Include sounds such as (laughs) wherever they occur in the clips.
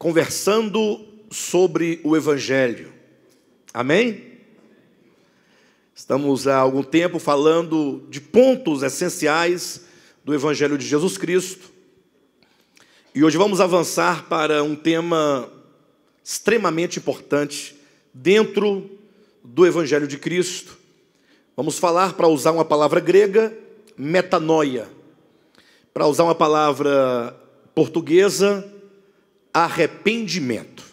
conversando sobre o Evangelho. Amém? Estamos há algum tempo falando de pontos essenciais do Evangelho de Jesus Cristo. E hoje vamos avançar para um tema extremamente importante dentro do Evangelho de Cristo. Vamos falar, para usar uma palavra grega, metanoia. Para usar uma palavra portuguesa, arrependimento.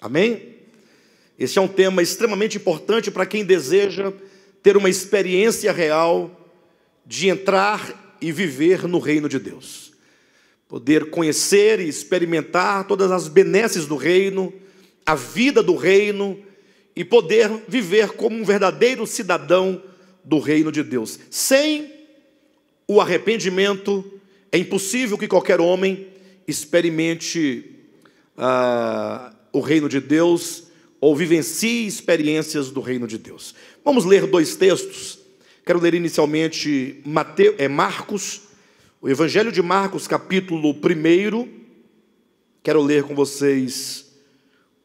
Amém? Esse é um tema extremamente importante para quem deseja ter uma experiência real de entrar e viver no reino de Deus. Poder conhecer e experimentar todas as benesses do reino, a vida do reino e poder viver como um verdadeiro cidadão do reino de Deus. Sem o arrependimento, é impossível que qualquer homem experimente ah, o reino de Deus ou vivencie experiências do reino de Deus. Vamos ler dois textos. Quero ler inicialmente Mateu, é Marcos, o Evangelho de Marcos, capítulo 1. Quero ler com vocês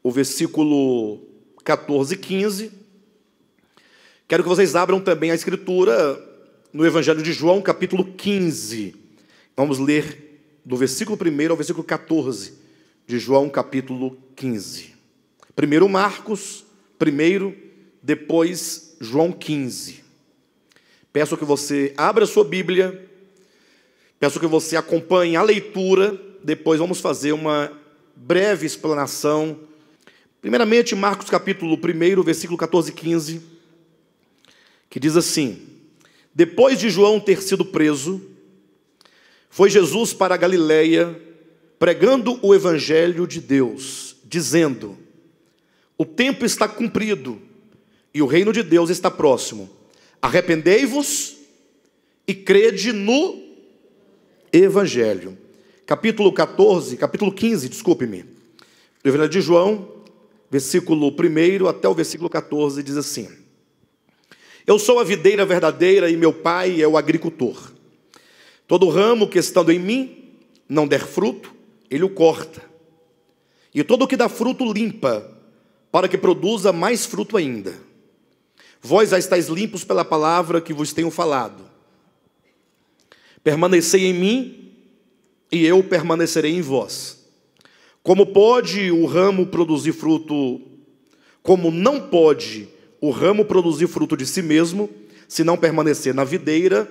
o versículo 14 e 15. Quero que vocês abram também a escritura no Evangelho de João, capítulo 15. Vamos ler do versículo 1 ao versículo 14 de João capítulo 15. Primeiro Marcos, primeiro, depois João 15. Peço que você abra sua Bíblia, peço que você acompanhe a leitura, depois vamos fazer uma breve explanação. Primeiramente, Marcos capítulo 1, versículo 14 e 15, que diz assim: Depois de João ter sido preso, foi Jesus para a Galileia, pregando o evangelho de Deus, dizendo: O tempo está cumprido e o reino de Deus está próximo. Arrependei-vos e crede no evangelho. Capítulo 14, capítulo 15, desculpe-me. Do evangelho de João, versículo 1 até o versículo 14 diz assim: Eu sou a videira verdadeira e meu pai é o agricultor. Todo ramo que estando em mim não der fruto, ele o corta. E todo o que dá fruto limpa, para que produza mais fruto ainda. Vós já estáis limpos pela palavra que vos tenho falado. Permanecei em mim, e eu permanecerei em vós. Como pode o ramo produzir fruto, como não pode o ramo produzir fruto de si mesmo, se não permanecer na videira,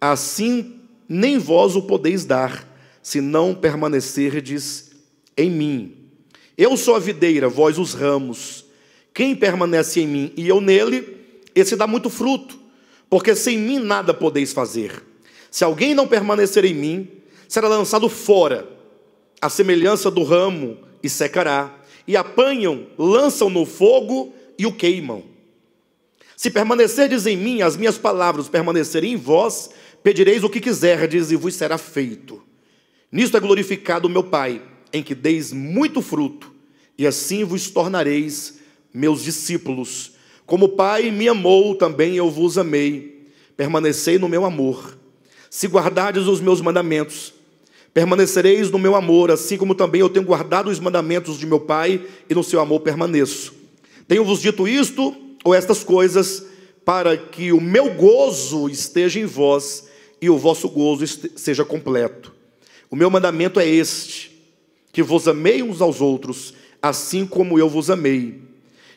assim nem vós o podeis dar, se não permanecerdes em mim. Eu sou a videira, vós os ramos. Quem permanece em mim e eu nele, esse dá muito fruto, porque sem mim nada podeis fazer. Se alguém não permanecer em mim, será lançado fora, a semelhança do ramo, e secará. E apanham, lançam no fogo e o queimam. Se permanecerdes em mim, as minhas palavras permanecerem em vós, Pedireis o que quiserdes e vos será feito. Nisto é glorificado o meu Pai, em que deis muito fruto, e assim vos tornareis meus discípulos. Como o Pai me amou, também eu vos amei. Permanecei no meu amor. Se guardardes os meus mandamentos, permanecereis no meu amor, assim como também eu tenho guardado os mandamentos de meu Pai, e no seu amor permaneço. Tenho-vos dito isto, ou estas coisas, para que o meu gozo esteja em vós e o vosso gozo seja completo. O meu mandamento é este: que vos amei uns aos outros, assim como eu vos amei.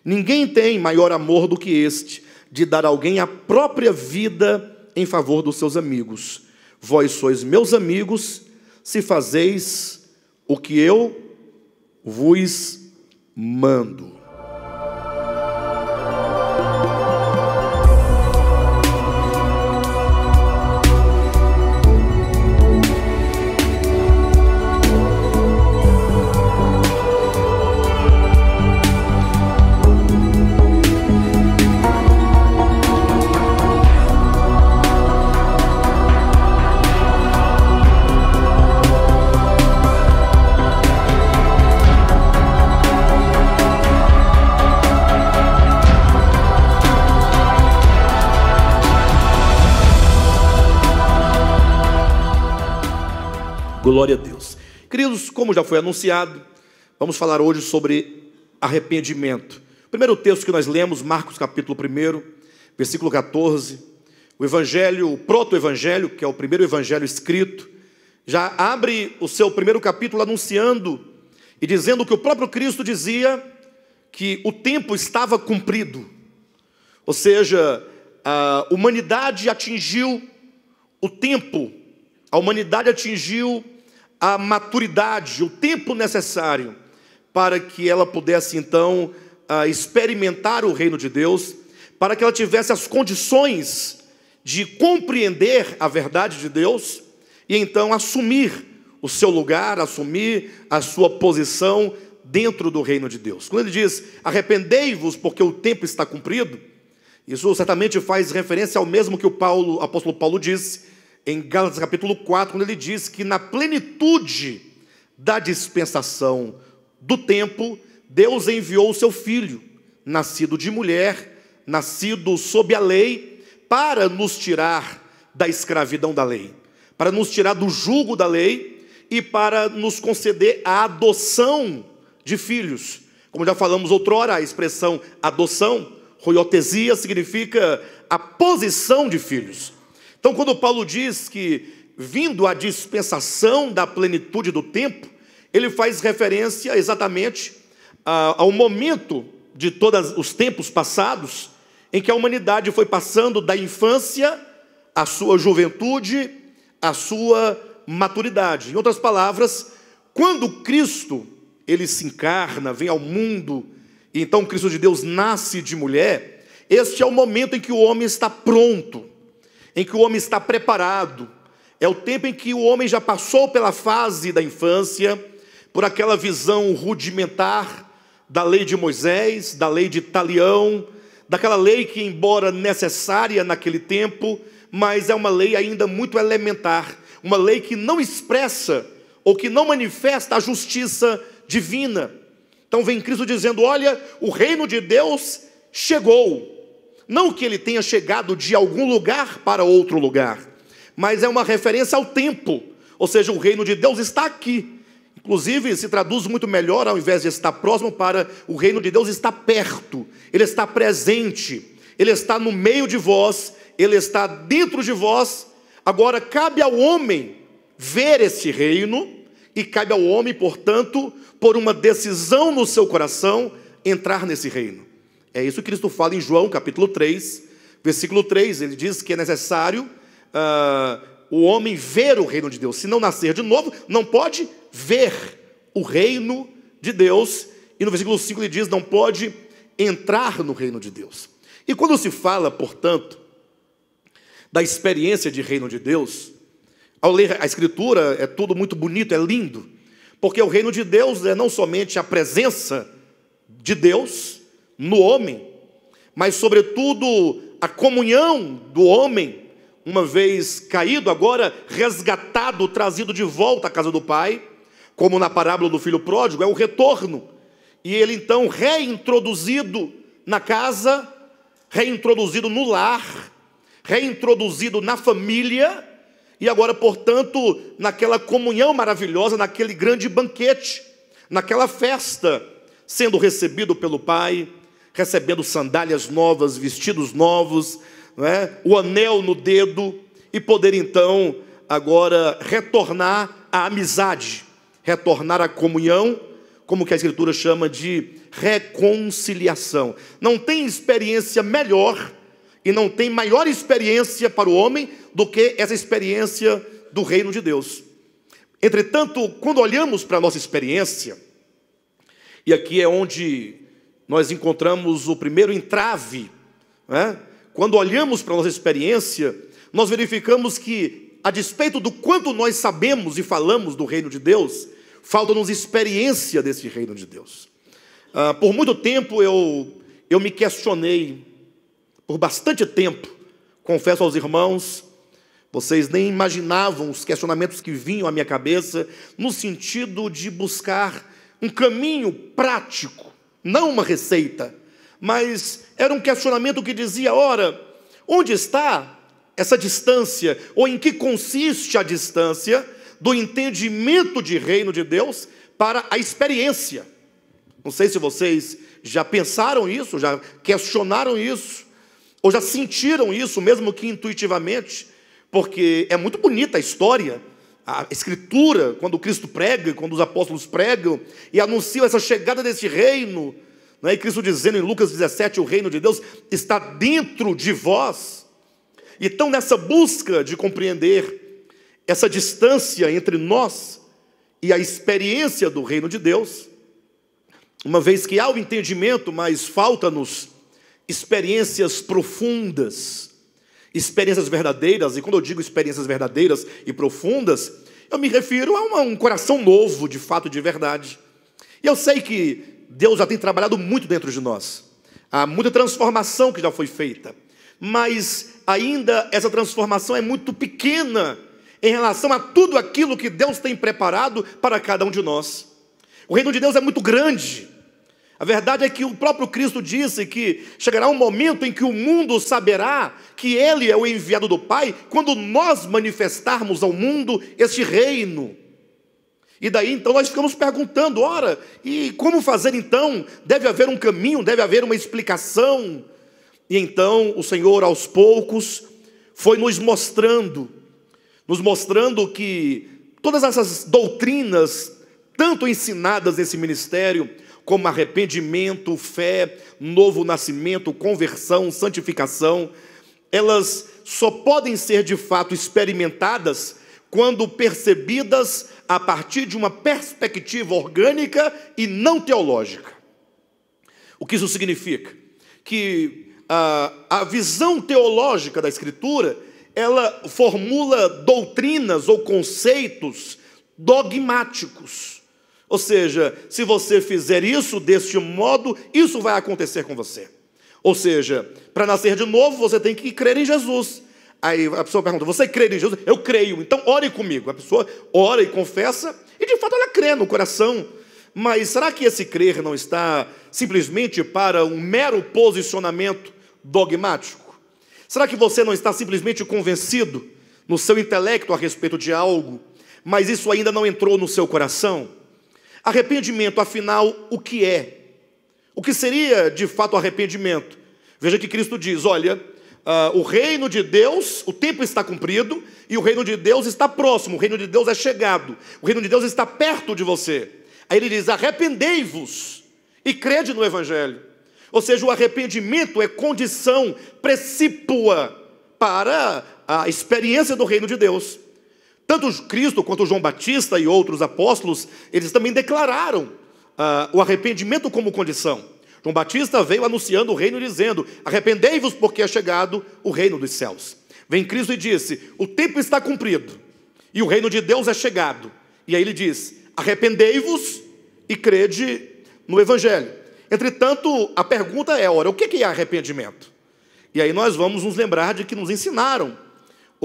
Ninguém tem maior amor do que este, de dar alguém a própria vida em favor dos seus amigos. Vós sois meus amigos, se fazeis o que eu vos mando. Glória a Deus. Queridos, como já foi anunciado, vamos falar hoje sobre arrependimento. O primeiro texto que nós lemos, Marcos capítulo 1, versículo 14, o evangelho, o proto-evangelho, que é o primeiro evangelho escrito, já abre o seu primeiro capítulo anunciando e dizendo que o próprio Cristo dizia que o tempo estava cumprido. Ou seja, a humanidade atingiu o tempo, a humanidade atingiu a maturidade, o tempo necessário para que ela pudesse então ah, experimentar o reino de Deus, para que ela tivesse as condições de compreender a verdade de Deus e então assumir o seu lugar, assumir a sua posição dentro do reino de Deus. Quando ele diz: "Arrependei-vos, porque o tempo está cumprido", isso certamente faz referência ao mesmo que o Paulo, apóstolo Paulo disse em Gálatas capítulo 4, quando ele diz que na plenitude da dispensação do tempo, Deus enviou o seu filho, nascido de mulher, nascido sob a lei, para nos tirar da escravidão da lei, para nos tirar do jugo da lei e para nos conceder a adoção de filhos. Como já falamos outrora, a expressão adoção, roiotesia, significa a posição de filhos. Então, quando Paulo diz que vindo a dispensação da plenitude do tempo, ele faz referência exatamente ah, ao momento de todos os tempos passados em que a humanidade foi passando da infância à sua juventude, à sua maturidade. Em outras palavras, quando Cristo ele se encarna, vem ao mundo, e então Cristo de Deus nasce de mulher, este é o momento em que o homem está pronto em que o homem está preparado, é o tempo em que o homem já passou pela fase da infância, por aquela visão rudimentar da lei de Moisés, da lei de Talião, daquela lei que, embora necessária naquele tempo, mas é uma lei ainda muito elementar, uma lei que não expressa ou que não manifesta a justiça divina. Então vem Cristo dizendo: olha, o reino de Deus chegou, não que ele tenha chegado de algum lugar para outro lugar, mas é uma referência ao tempo, ou seja, o reino de Deus está aqui. Inclusive, se traduz muito melhor, ao invés de estar próximo, para o reino de Deus está perto, ele está presente, ele está no meio de vós, ele está dentro de vós. Agora, cabe ao homem ver esse reino, e cabe ao homem, portanto, por uma decisão no seu coração, entrar nesse reino. É isso que Cristo fala em João, capítulo 3, versículo 3. Ele diz que é necessário uh, o homem ver o reino de Deus. Se não nascer de novo, não pode ver o reino de Deus. E no versículo 5 ele diz: não pode entrar no reino de Deus. E quando se fala, portanto, da experiência de reino de Deus, ao ler a Escritura é tudo muito bonito, é lindo, porque o reino de Deus é não somente a presença de Deus, no homem, mas, sobretudo, a comunhão do homem, uma vez caído, agora resgatado, trazido de volta à casa do Pai, como na parábola do filho pródigo, é o retorno. E ele então reintroduzido na casa, reintroduzido no lar, reintroduzido na família, e agora, portanto, naquela comunhão maravilhosa, naquele grande banquete, naquela festa, sendo recebido pelo Pai, recebendo sandálias novas, vestidos novos, é? o anel no dedo, e poder então agora retornar à amizade, retornar à comunhão, como que a Escritura chama de reconciliação. Não tem experiência melhor e não tem maior experiência para o homem do que essa experiência do reino de Deus. Entretanto, quando olhamos para a nossa experiência, e aqui é onde nós encontramos o primeiro entrave. Né? Quando olhamos para a nossa experiência, nós verificamos que, a despeito do quanto nós sabemos e falamos do reino de Deus, falta-nos experiência desse reino de Deus. Ah, por muito tempo eu, eu me questionei, por bastante tempo, confesso aos irmãos, vocês nem imaginavam os questionamentos que vinham à minha cabeça, no sentido de buscar um caminho prático não uma receita, mas era um questionamento que dizia: ora, onde está essa distância, ou em que consiste a distância do entendimento de reino de Deus para a experiência? Não sei se vocês já pensaram isso, já questionaram isso, ou já sentiram isso, mesmo que intuitivamente, porque é muito bonita a história a Escritura, quando Cristo prega, quando os apóstolos pregam e anunciam essa chegada desse reino, é? e Cristo dizendo em Lucas 17: o reino de Deus está dentro de vós. Então, nessa busca de compreender essa distância entre nós e a experiência do reino de Deus, uma vez que há o entendimento, mas falta-nos experiências profundas Experiências verdadeiras, e quando eu digo experiências verdadeiras e profundas, eu me refiro a uma, um coração novo, de fato, de verdade. E eu sei que Deus já tem trabalhado muito dentro de nós. Há muita transformação que já foi feita. Mas ainda essa transformação é muito pequena em relação a tudo aquilo que Deus tem preparado para cada um de nós. O reino de Deus é muito grande. A verdade é que o próprio Cristo disse que chegará um momento em que o mundo saberá que Ele é o enviado do Pai, quando nós manifestarmos ao mundo este reino. E daí então nós ficamos perguntando: ora, e como fazer então? Deve haver um caminho, deve haver uma explicação. E então o Senhor, aos poucos, foi nos mostrando, nos mostrando que todas essas doutrinas, tanto ensinadas nesse ministério, como arrependimento, fé, novo nascimento, conversão, santificação, elas só podem ser de fato experimentadas quando percebidas a partir de uma perspectiva orgânica e não teológica. O que isso significa? Que a, ah, a visão teológica da Escritura ela formula doutrinas ou conceitos dogmáticos ou seja, se você fizer isso deste modo, isso vai acontecer com você. Ou seja, para nascer de novo, você tem que crer em Jesus. Aí a pessoa pergunta: Você crê em Jesus? Eu creio, então ore comigo. A pessoa ora e confessa, e de fato ela crê no coração. Mas será que esse crer não está simplesmente para um mero posicionamento dogmático? Será que você não está simplesmente convencido no seu intelecto a respeito de algo, mas isso ainda não entrou no seu coração? Arrependimento, afinal, o que é? O que seria de fato arrependimento? Veja que Cristo diz: olha, uh, o reino de Deus, o tempo está cumprido e o reino de Deus está próximo, o reino de Deus é chegado, o reino de Deus está perto de você. Aí ele diz: arrependei-vos e crede no Evangelho. Ou seja, o arrependimento é condição precípua para a experiência do reino de Deus. Tanto Cristo quanto João Batista e outros apóstolos, eles também declararam ah, o arrependimento como condição. João Batista veio anunciando o reino, dizendo: Arrependei-vos, porque é chegado o reino dos céus. Vem Cristo e disse: O tempo está cumprido e o reino de Deus é chegado. E aí ele diz: Arrependei-vos e crede no Evangelho. Entretanto, a pergunta é: ora, o que é arrependimento? E aí nós vamos nos lembrar de que nos ensinaram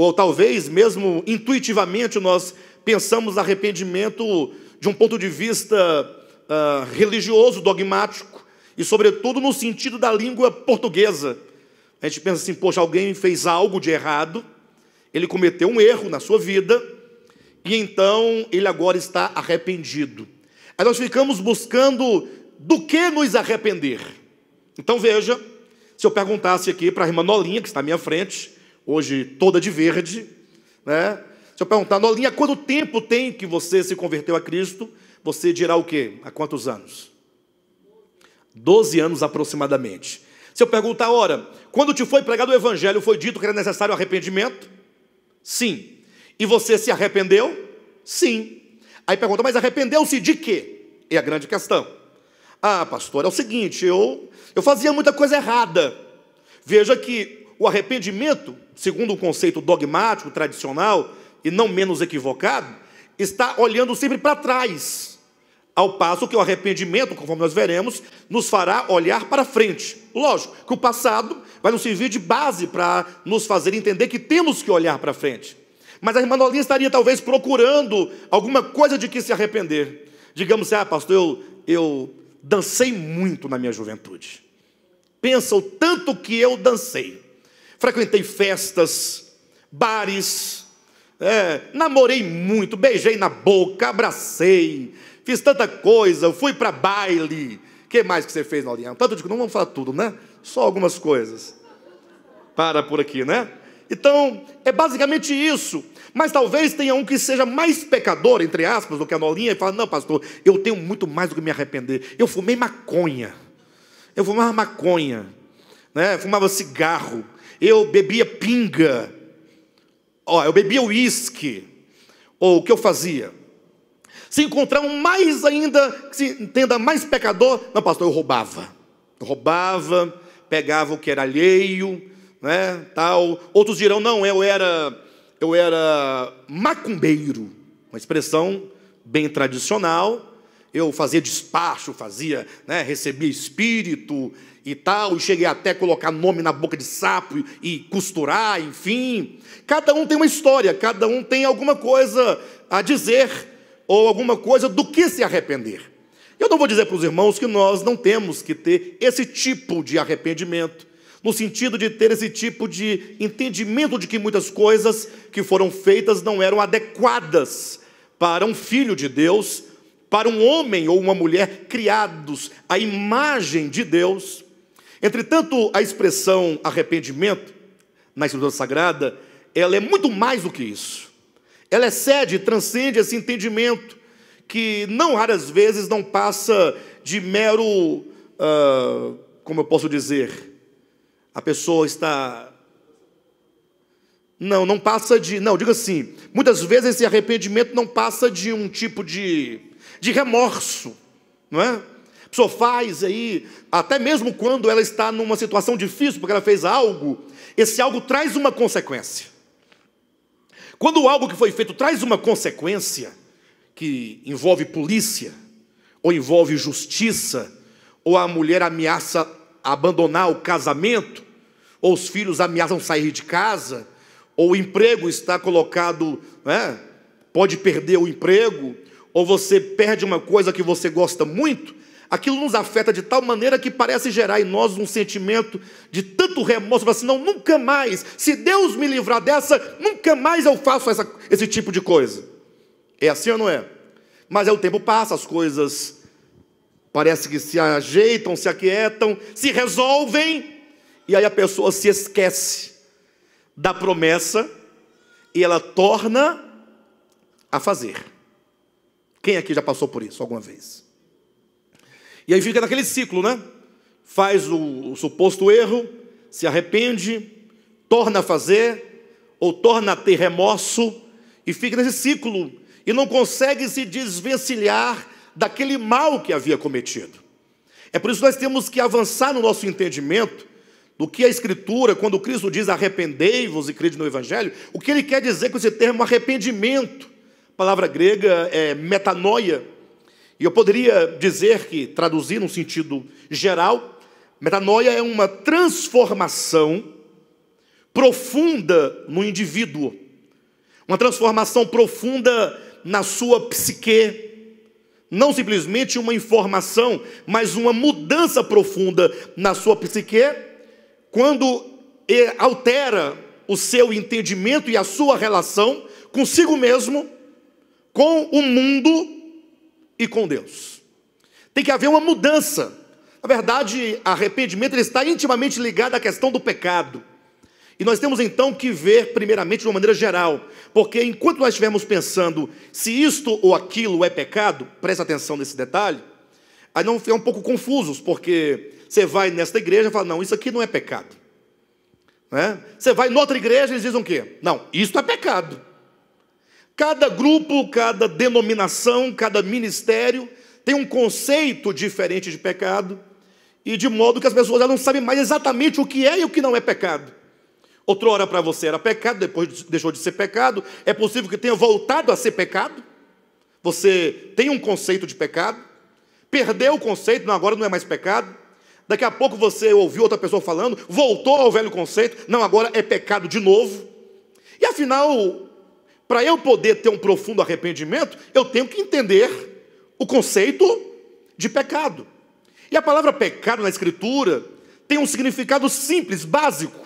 ou talvez mesmo intuitivamente nós pensamos arrependimento de um ponto de vista uh, religioso, dogmático, e sobretudo no sentido da língua portuguesa. A gente pensa assim, poxa, alguém fez algo de errado, ele cometeu um erro na sua vida, e então ele agora está arrependido. Aí nós ficamos buscando do que nos arrepender. Então veja, se eu perguntasse aqui para a irmã Nolinha, que está à minha frente, hoje toda de verde, né? Se eu perguntar, Nolinha, quanto tempo tem que você se converteu a Cristo? Você dirá o quê? Há quantos anos? Doze anos aproximadamente. Se eu perguntar, ora, quando te foi pregado o Evangelho, foi dito que era necessário arrependimento? Sim. E você se arrependeu? Sim. Aí pergunta, mas arrependeu-se de quê? É a grande questão. Ah, pastor, é o seguinte, eu, eu fazia muita coisa errada. Veja que o arrependimento, segundo o um conceito dogmático, tradicional e não menos equivocado, está olhando sempre para trás. Ao passo que o arrependimento, conforme nós veremos, nos fará olhar para frente. Lógico que o passado vai nos servir de base para nos fazer entender que temos que olhar para frente. Mas a irmã Nolinha estaria talvez procurando alguma coisa de que se arrepender. Digamos assim, ah, pastor, eu, eu dancei muito na minha juventude. Pensa o tanto que eu dancei frequentei festas, bares, é, namorei muito, beijei na boca, abracei, fiz tanta coisa, fui para baile. que mais que você fez, Laurinha? Tanto de não vamos falar tudo, né? Só algumas coisas. Para por aqui, né? Então, é basicamente isso. Mas talvez tenha um que seja mais pecador, entre aspas, do que a Nolinha, e fala: Não, pastor, eu tenho muito mais do que me arrepender. Eu fumei maconha. Eu fumava maconha. Né? fumava cigarro eu bebia pinga, ó, eu bebia uísque, ou o que eu fazia? Se encontrar um mais ainda, que se entenda mais pecador, não, pastor, eu roubava. Eu roubava, pegava o que era alheio, né, tal. Outros dirão, não, eu era, eu era macumbeiro, uma expressão bem tradicional. Eu fazia despacho, fazia, né, recebia espírito, e tal, e cheguei até a colocar nome na boca de sapo e costurar, enfim. Cada um tem uma história, cada um tem alguma coisa a dizer ou alguma coisa do que se arrepender. Eu não vou dizer para os irmãos que nós não temos que ter esse tipo de arrependimento, no sentido de ter esse tipo de entendimento de que muitas coisas que foram feitas não eram adequadas para um filho de Deus, para um homem ou uma mulher criados à imagem de Deus. Entretanto, a expressão arrependimento na escritura sagrada, ela é muito mais do que isso. Ela excede, transcende esse entendimento que não raras vezes não passa de mero, uh, como eu posso dizer, a pessoa está não, não passa de. Não, diga assim. Muitas vezes esse arrependimento não passa de um tipo de, de remorso, não é? pessoa faz aí, até mesmo quando ela está numa situação difícil, porque ela fez algo, esse algo traz uma consequência. Quando algo que foi feito traz uma consequência, que envolve polícia, ou envolve justiça, ou a mulher ameaça abandonar o casamento, ou os filhos ameaçam sair de casa, ou o emprego está colocado, né, pode perder o emprego, ou você perde uma coisa que você gosta muito, aquilo nos afeta de tal maneira que parece gerar em nós um sentimento de tanto remorso, mas assim, não, nunca mais, se Deus me livrar dessa, nunca mais eu faço essa, esse tipo de coisa. É assim ou não é? Mas é o tempo passa, as coisas parece que se ajeitam, se aquietam, se resolvem, e aí a pessoa se esquece da promessa e ela torna a fazer. Quem aqui já passou por isso alguma vez? E aí fica naquele ciclo, né? Faz o, o suposto erro, se arrepende, torna a fazer, ou torna a ter remorso, e fica nesse ciclo, e não consegue se desvencilhar daquele mal que havia cometido. É por isso que nós temos que avançar no nosso entendimento do que a Escritura, quando Cristo diz arrependei-vos e crede no Evangelho, o que ele quer dizer com esse termo arrependimento? A palavra grega é metanoia, e eu poderia dizer que, traduzir num sentido geral, metanoia é uma transformação profunda no indivíduo, uma transformação profunda na sua psique, não simplesmente uma informação, mas uma mudança profunda na sua psique, quando altera o seu entendimento e a sua relação consigo mesmo, com o mundo e com Deus. Tem que haver uma mudança. Na verdade, arrependimento ele está intimamente ligado à questão do pecado. E nós temos então que ver, primeiramente, de uma maneira geral, porque enquanto nós estivermos pensando se isto ou aquilo é pecado, presta atenção nesse detalhe, aí não fica um pouco confusos, porque você vai nesta igreja e fala: não, isso aqui não é pecado. Né? Você vai noutra igreja e eles dizem o quê? Não, isto é pecado. Cada grupo, cada denominação, cada ministério tem um conceito diferente de pecado, e de modo que as pessoas não sabem mais exatamente o que é e o que não é pecado. Outrora para você era pecado, depois deixou de ser pecado, é possível que tenha voltado a ser pecado. Você tem um conceito de pecado, perdeu o conceito, não, agora não é mais pecado. Daqui a pouco você ouviu outra pessoa falando, voltou ao velho conceito, não, agora é pecado de novo. E afinal, para eu poder ter um profundo arrependimento, eu tenho que entender o conceito de pecado. E a palavra pecado na Escritura tem um significado simples, básico.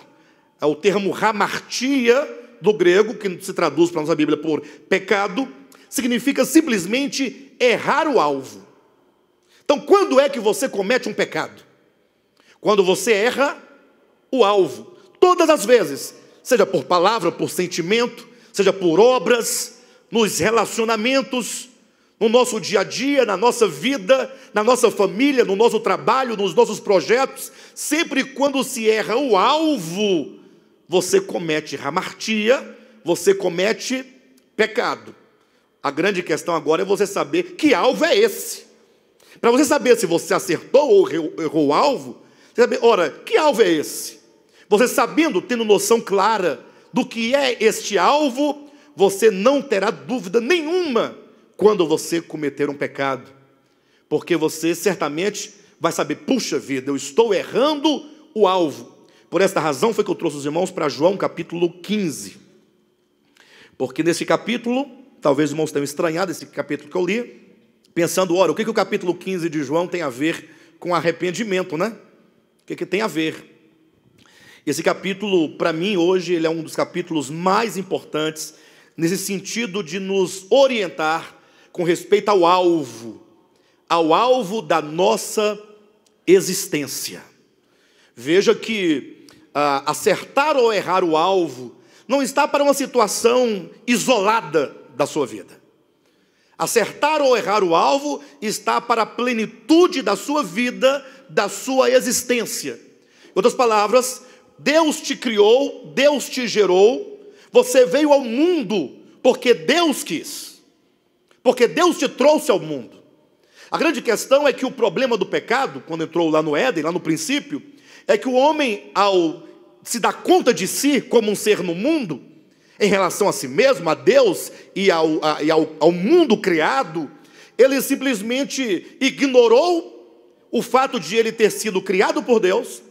É o termo hamartia do grego, que se traduz para nós a Bíblia por pecado, significa simplesmente errar o alvo. Então, quando é que você comete um pecado? Quando você erra o alvo. Todas as vezes, seja por palavra, por sentimento, seja por obras, nos relacionamentos, no nosso dia a dia, na nossa vida, na nossa família, no nosso trabalho, nos nossos projetos, sempre quando se erra o alvo, você comete ramartia, você comete pecado. A grande questão agora é você saber que alvo é esse. Para você saber se você acertou ou errou o alvo, você saber, ora, que alvo é esse? Você sabendo, tendo noção clara do que é este alvo, você não terá dúvida nenhuma quando você cometer um pecado, porque você certamente vai saber: puxa vida, eu estou errando o alvo. Por esta razão foi que eu trouxe os irmãos para João capítulo 15, porque nesse capítulo, talvez os irmãos tenham estranhado esse capítulo que eu li, pensando: ora, o que, que o capítulo 15 de João tem a ver com arrependimento, né? O que, que tem a ver? Esse capítulo, para mim, hoje, ele é um dos capítulos mais importantes nesse sentido de nos orientar com respeito ao alvo, ao alvo da nossa existência. Veja que ah, acertar ou errar o alvo não está para uma situação isolada da sua vida. Acertar ou errar o alvo está para a plenitude da sua vida, da sua existência. Em outras palavras, Deus te criou, Deus te gerou, você veio ao mundo porque Deus quis, porque Deus te trouxe ao mundo. A grande questão é que o problema do pecado, quando entrou lá no Éden, lá no princípio, é que o homem, ao se dar conta de si como um ser no mundo, em relação a si mesmo, a Deus e ao, a, e ao, ao mundo criado, ele simplesmente ignorou o fato de ele ter sido criado por Deus,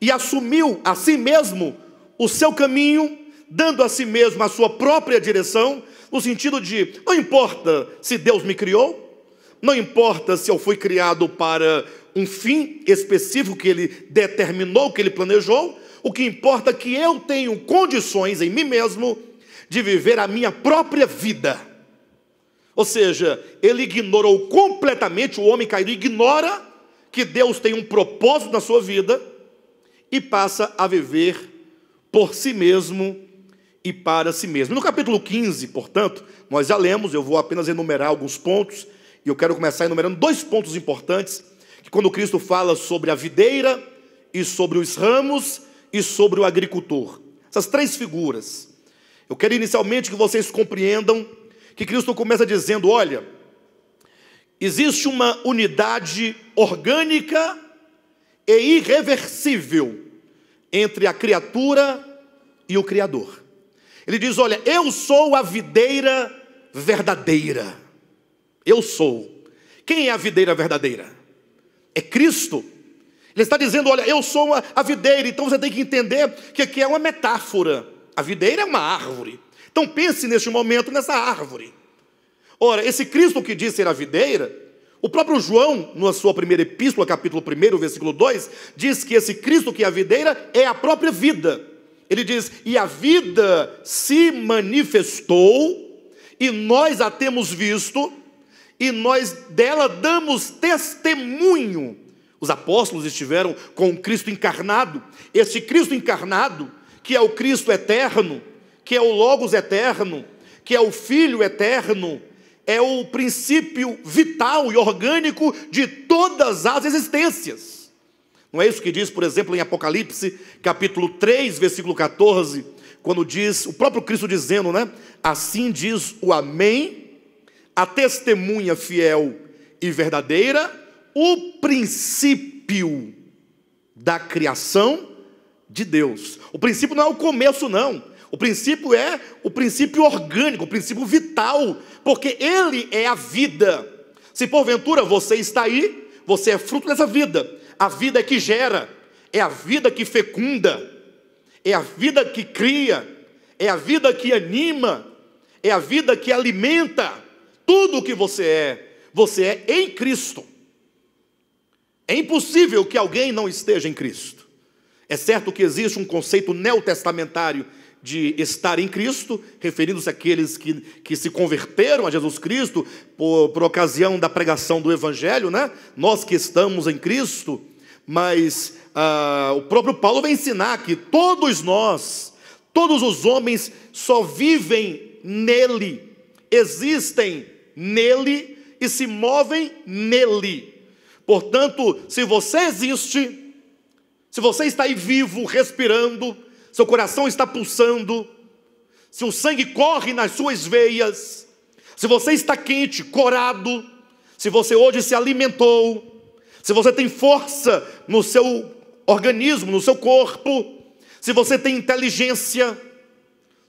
e assumiu a si mesmo o seu caminho, dando a si mesmo a sua própria direção, no sentido de: não importa se Deus me criou, não importa se eu fui criado para um fim específico que ele determinou, que ele planejou, o que importa é que eu tenho condições em mim mesmo de viver a minha própria vida. Ou seja, ele ignorou completamente, o homem caído ignora que Deus tem um propósito na sua vida e passa a viver por si mesmo e para si mesmo. No capítulo 15, portanto, nós já lemos, eu vou apenas enumerar alguns pontos, e eu quero começar enumerando dois pontos importantes, que quando Cristo fala sobre a videira e sobre os ramos e sobre o agricultor. Essas três figuras. Eu quero inicialmente que vocês compreendam que Cristo começa dizendo: olha, existe uma unidade orgânica e irreversível entre a criatura e o Criador. Ele diz: Olha, eu sou a videira verdadeira. Eu sou. Quem é a videira verdadeira? É Cristo. Ele está dizendo: Olha, eu sou a, videira. Então você tem que entender que aqui é uma metáfora. A videira é uma árvore. Então pense neste momento nessa árvore. Ora, esse Cristo que diz ser a videira, o próprio João, na sua primeira epístola, capítulo 1, versículo 2, diz que esse Cristo que é a videira é a própria vida. Ele diz: "E a vida se manifestou, e nós a temos visto, e nós dela damos testemunho." Os apóstolos estiveram com Cristo encarnado. Este Cristo encarnado, que é o Cristo eterno, que é o Logos eterno, que é o Filho eterno, é o princípio vital e orgânico de todas as existências. Não é isso que diz, por exemplo, em Apocalipse, capítulo 3, versículo 14, quando diz o próprio Cristo dizendo, né? Assim diz o Amém, a testemunha fiel e verdadeira, o princípio da criação de Deus. O princípio não é o começo, não. O princípio é o princípio orgânico, o princípio vital, porque ele é a vida. Se porventura você está aí, você é fruto dessa vida. A vida é que gera, é a vida que fecunda, é a vida que cria, é a vida que anima, é a vida que alimenta tudo o que você é. Você é em Cristo. É impossível que alguém não esteja em Cristo. É certo que existe um conceito neotestamentário de estar em Cristo, referindo-se àqueles que, que se converteram a Jesus Cristo por, por ocasião da pregação do Evangelho, né? nós que estamos em Cristo, mas ah, o próprio Paulo vai ensinar que todos nós, todos os homens, só vivem nele, existem nele e se movem nele. Portanto, se você existe, se você está aí vivo, respirando, seu coração está pulsando, se o sangue corre nas suas veias, se você está quente, corado, se você hoje se alimentou, se você tem força no seu organismo, no seu corpo, se você tem inteligência,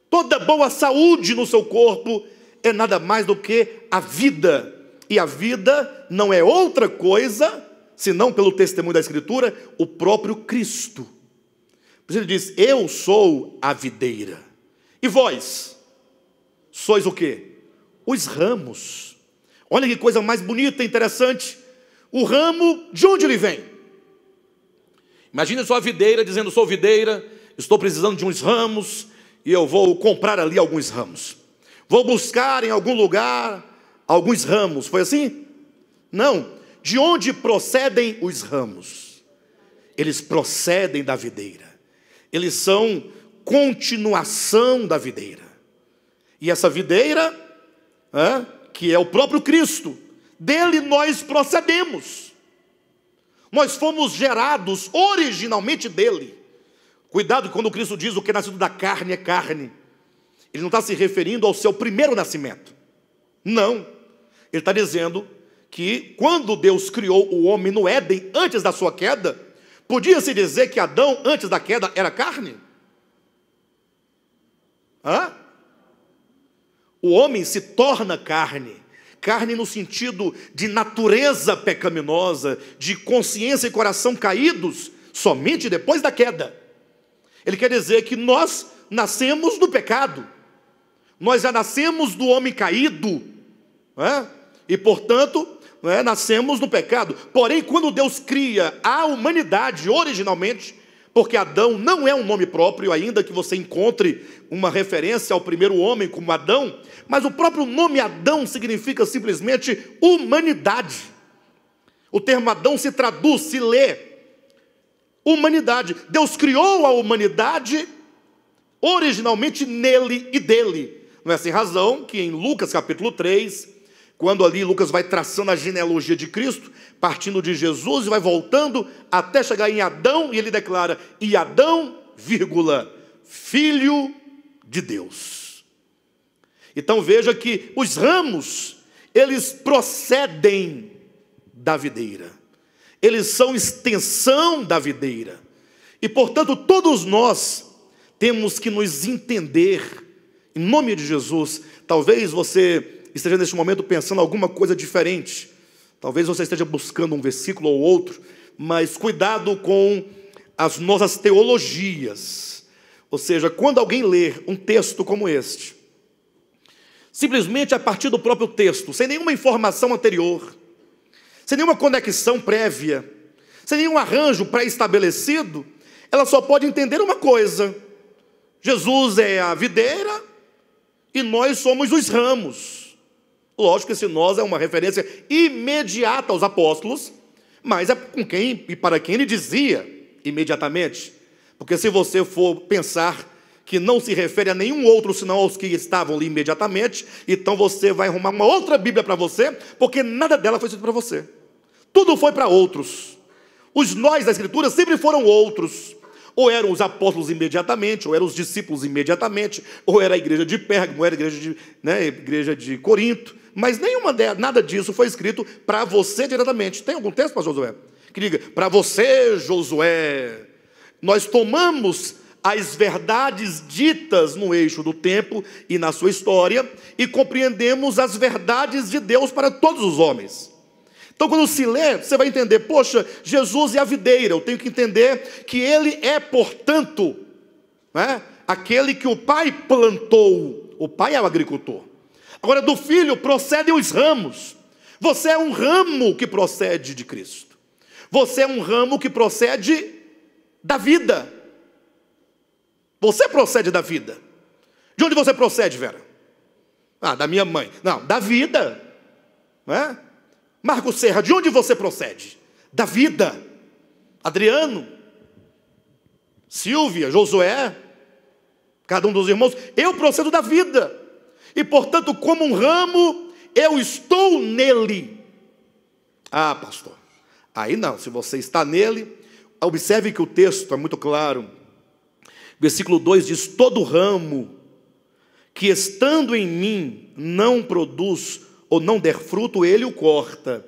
toda boa saúde no seu corpo é nada mais do que a vida. E a vida não é outra coisa senão pelo testemunho da Escritura, o próprio Cristo. Mas ele diz: Eu sou a videira. E vós sois o quê? Os ramos. Olha que coisa mais bonita, interessante. O ramo, de onde ele vem? Imagina só a videira dizendo: Sou videira, estou precisando de uns ramos e eu vou comprar ali alguns ramos. Vou buscar em algum lugar alguns ramos. Foi assim? Não. De onde procedem os ramos? Eles procedem da videira eles são continuação da videira. E essa videira, é, que é o próprio Cristo, dele nós procedemos. Nós fomos gerados originalmente dele. Cuidado quando Cristo diz o que é nascido da carne é carne. Ele não está se referindo ao seu primeiro nascimento. Não. Ele está dizendo que quando Deus criou o homem no Éden, antes da sua queda, Podia-se dizer que Adão, antes da queda, era carne? Hã? O homem se torna carne. Carne no sentido de natureza pecaminosa, de consciência e coração caídos, somente depois da queda. Ele quer dizer que nós nascemos do pecado, nós já nascemos do homem caído, e portanto, é? nascemos no pecado. Porém, quando Deus cria a humanidade originalmente, porque Adão não é um nome próprio, ainda que você encontre uma referência ao primeiro homem como Adão, mas o próprio nome Adão significa simplesmente humanidade. O termo Adão se traduz, se lê humanidade. Deus criou a humanidade originalmente nele e dele. Não é sem razão que em Lucas capítulo 3, quando ali Lucas vai traçando a genealogia de Cristo, partindo de Jesus e vai voltando até chegar em Adão, e ele declara: E Adão, vírgula, filho de Deus. Então veja que os ramos, eles procedem da videira, eles são extensão da videira, e portanto todos nós temos que nos entender, em nome de Jesus. Talvez você esteja neste momento pensando alguma coisa diferente. Talvez você esteja buscando um versículo ou outro, mas cuidado com as nossas teologias. Ou seja, quando alguém ler um texto como este, simplesmente a partir do próprio texto, sem nenhuma informação anterior, sem nenhuma conexão prévia, sem nenhum arranjo pré-estabelecido, ela só pode entender uma coisa: Jesus é a videira e nós somos os ramos. Lógico que esse nós é uma referência imediata aos apóstolos, mas é com quem e para quem ele dizia imediatamente. Porque se você for pensar que não se refere a nenhum outro senão aos que estavam ali imediatamente, então você vai arrumar uma outra Bíblia para você, porque nada dela foi escrito para você. Tudo foi para outros. Os nós da Escritura sempre foram outros. Ou eram os apóstolos imediatamente, ou eram os discípulos imediatamente, ou era a igreja de Pérgamo, ou era a igreja de, né, a igreja de Corinto. Mas nenhuma nada disso foi escrito para você diretamente. Tem algum texto para Josué? Que diga, para você, Josué, nós tomamos as verdades ditas no eixo do tempo e na sua história e compreendemos as verdades de Deus para todos os homens. Então, quando se lê, você vai entender: poxa, Jesus é a videira, eu tenho que entender que ele é, portanto, né, aquele que o pai plantou. O pai é o agricultor. Agora, do filho procedem os ramos. Você é um ramo que procede de Cristo. Você é um ramo que procede da vida. Você procede da vida. De onde você procede, Vera? Ah, da minha mãe. Não, da vida. Não é? Marcos Serra, de onde você procede? Da vida. Adriano, Silvia, Josué, cada um dos irmãos, eu procedo da vida. E portanto, como um ramo, eu estou nele. Ah, pastor. Aí não, se você está nele, observe que o texto é muito claro. Versículo 2 diz: Todo ramo que estando em mim não produz ou não der fruto, ele o corta.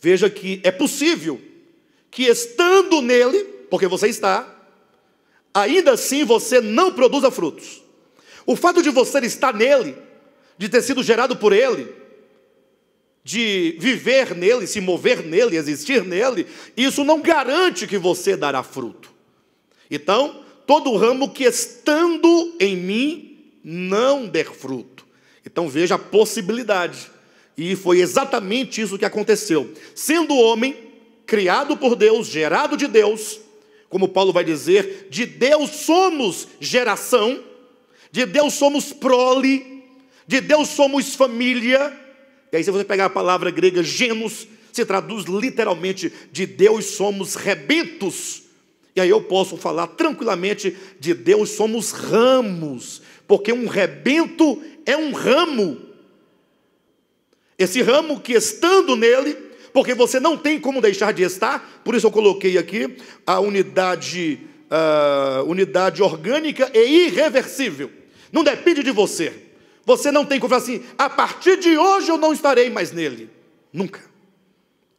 Veja que é possível que estando nele, porque você está, ainda assim você não produza frutos. O fato de você estar nele, de ter sido gerado por ele, de viver nele, se mover nele, existir nele, isso não garante que você dará fruto. Então, todo ramo que estando em mim não der fruto. Então veja a possibilidade e foi exatamente isso que aconteceu. Sendo homem, criado por Deus, gerado de Deus, como Paulo vai dizer, de Deus somos geração, de Deus somos prole, de Deus somos família. E aí, se você pegar a palavra grega genos, se traduz literalmente de Deus somos rebentos. E aí eu posso falar tranquilamente de Deus somos ramos, porque um rebento é um ramo. Esse ramo que estando nele, porque você não tem como deixar de estar, por isso eu coloquei aqui a unidade, a unidade orgânica e irreversível. Não depende de você. Você não tem como falar assim, a partir de hoje eu não estarei mais nele. Nunca.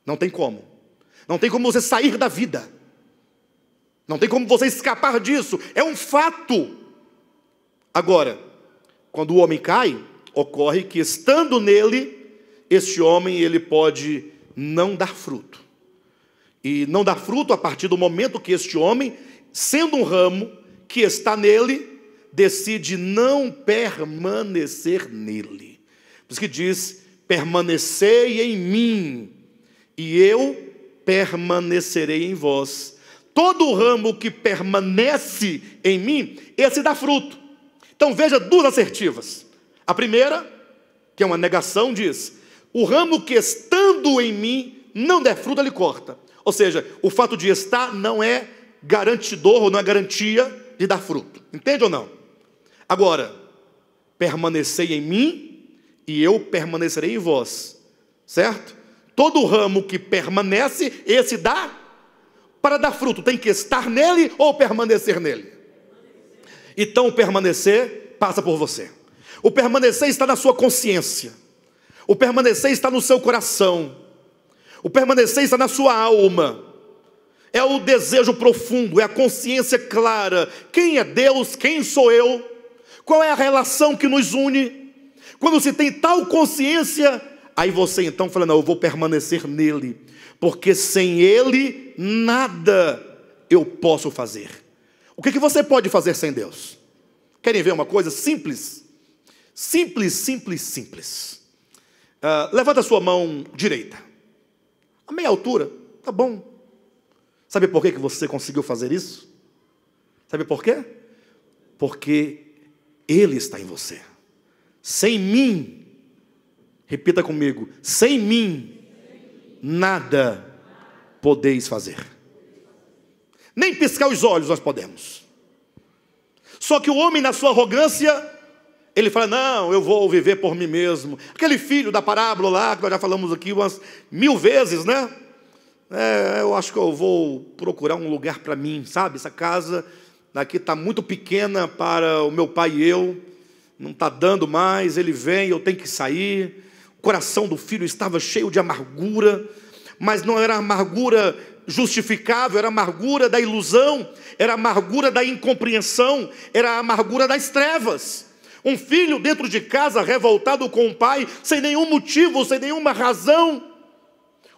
Não tem como. Não tem como você sair da vida. Não tem como você escapar disso. É um fato. Agora, quando o homem cai, ocorre que estando nele, este homem ele pode não dar fruto. E não dar fruto a partir do momento que este homem, sendo um ramo que está nele, decide não permanecer nele. Por isso que diz: permanecei em mim, e eu permanecerei em vós. Todo ramo que permanece em mim, esse dá fruto. Então veja duas assertivas. A primeira, que é uma negação, diz: o ramo que estando em mim não der fruto, ele corta. Ou seja, o fato de estar não é garantidor ou não é garantia de dar fruto. Entende ou não? Agora, permanecei em mim e eu permanecerei em vós. Certo? Todo ramo que permanece, esse dá para dar fruto. Tem que estar nele ou permanecer nele. Então, o permanecer passa por você. O permanecer está na sua consciência. O permanecer está no seu coração. O permanecer está na sua alma. É o desejo profundo, é a consciência clara. Quem é Deus? Quem sou eu? Qual é a relação que nos une? Quando se tem tal consciência, aí você então fala: não, eu vou permanecer nele, porque sem ele nada eu posso fazer. O que, que você pode fazer sem Deus? Querem ver uma coisa simples? Simples, simples, simples. Ah, levanta a sua mão direita. A meia altura, tá bom. Sabe por que você conseguiu fazer isso? Sabe por quê? Porque Ele está em você. Sem mim, repita comigo: sem mim, nada podeis fazer. Nem piscar os olhos nós podemos. Só que o homem, na sua arrogância, ele fala: Não, eu vou viver por mim mesmo. Aquele filho da parábola lá, que nós já falamos aqui umas mil vezes, né? É, eu acho que eu vou procurar um lugar para mim, sabe? Essa casa daqui está muito pequena para o meu pai e eu, não está dando mais. Ele vem, eu tenho que sair. O coração do filho estava cheio de amargura, mas não era amargura justificável, era amargura da ilusão, era amargura da incompreensão, era amargura das trevas. Um filho dentro de casa revoltado com o pai, sem nenhum motivo, sem nenhuma razão.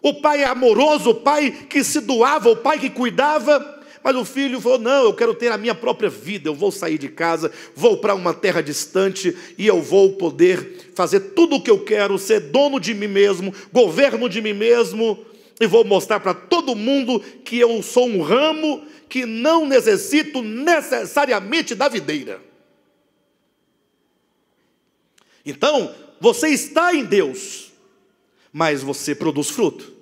O pai é amoroso, o pai que se doava, o pai que cuidava. Mas o filho falou: Não, eu quero ter a minha própria vida. Eu vou sair de casa, vou para uma terra distante e eu vou poder fazer tudo o que eu quero, ser dono de mim mesmo, governo de mim mesmo e vou mostrar para todo mundo que eu sou um ramo que não necessito necessariamente da videira. Então, você está em Deus, mas você produz fruto.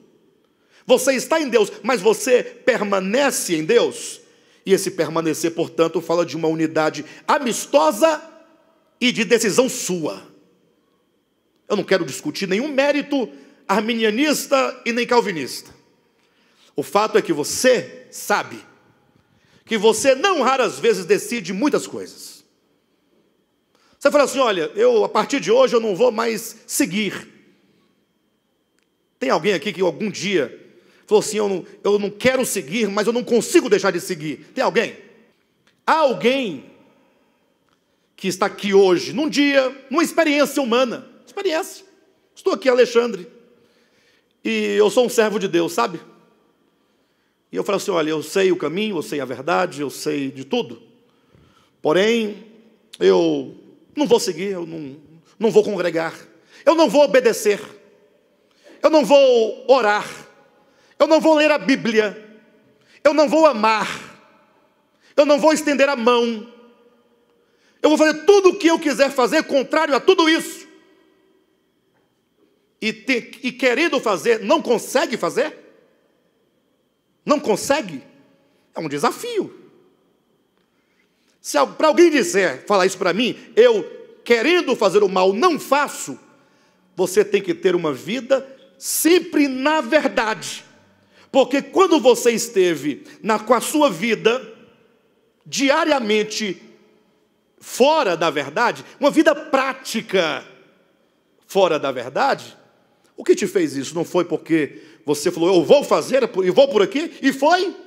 Você está em Deus, mas você permanece em Deus. E esse permanecer, portanto, fala de uma unidade amistosa e de decisão sua. Eu não quero discutir nenhum mérito arminianista e nem calvinista. O fato é que você sabe que você não raras vezes decide muitas coisas. Você fala assim: olha, eu a partir de hoje eu não vou mais seguir. Tem alguém aqui que algum dia falou assim: eu não, eu não quero seguir, mas eu não consigo deixar de seguir. Tem alguém? Há alguém que está aqui hoje, num dia, numa experiência humana. Experiência. Estou aqui, Alexandre, e eu sou um servo de Deus, sabe? E eu falo assim: olha, eu sei o caminho, eu sei a verdade, eu sei de tudo. Porém, eu não vou seguir, eu não, não vou congregar, eu não vou obedecer, eu não vou orar, eu não vou ler a Bíblia, eu não vou amar, eu não vou estender a mão, eu vou fazer tudo o que eu quiser fazer, contrário a tudo isso. E, ter, e querendo fazer, não consegue fazer? Não consegue? É um desafio. Se para alguém disser, falar isso para mim, eu querendo fazer o mal não faço, você tem que ter uma vida sempre na verdade. Porque quando você esteve na, com a sua vida diariamente fora da verdade, uma vida prática fora da verdade, o que te fez isso? Não foi porque você falou, eu vou fazer é e vou por aqui, e foi?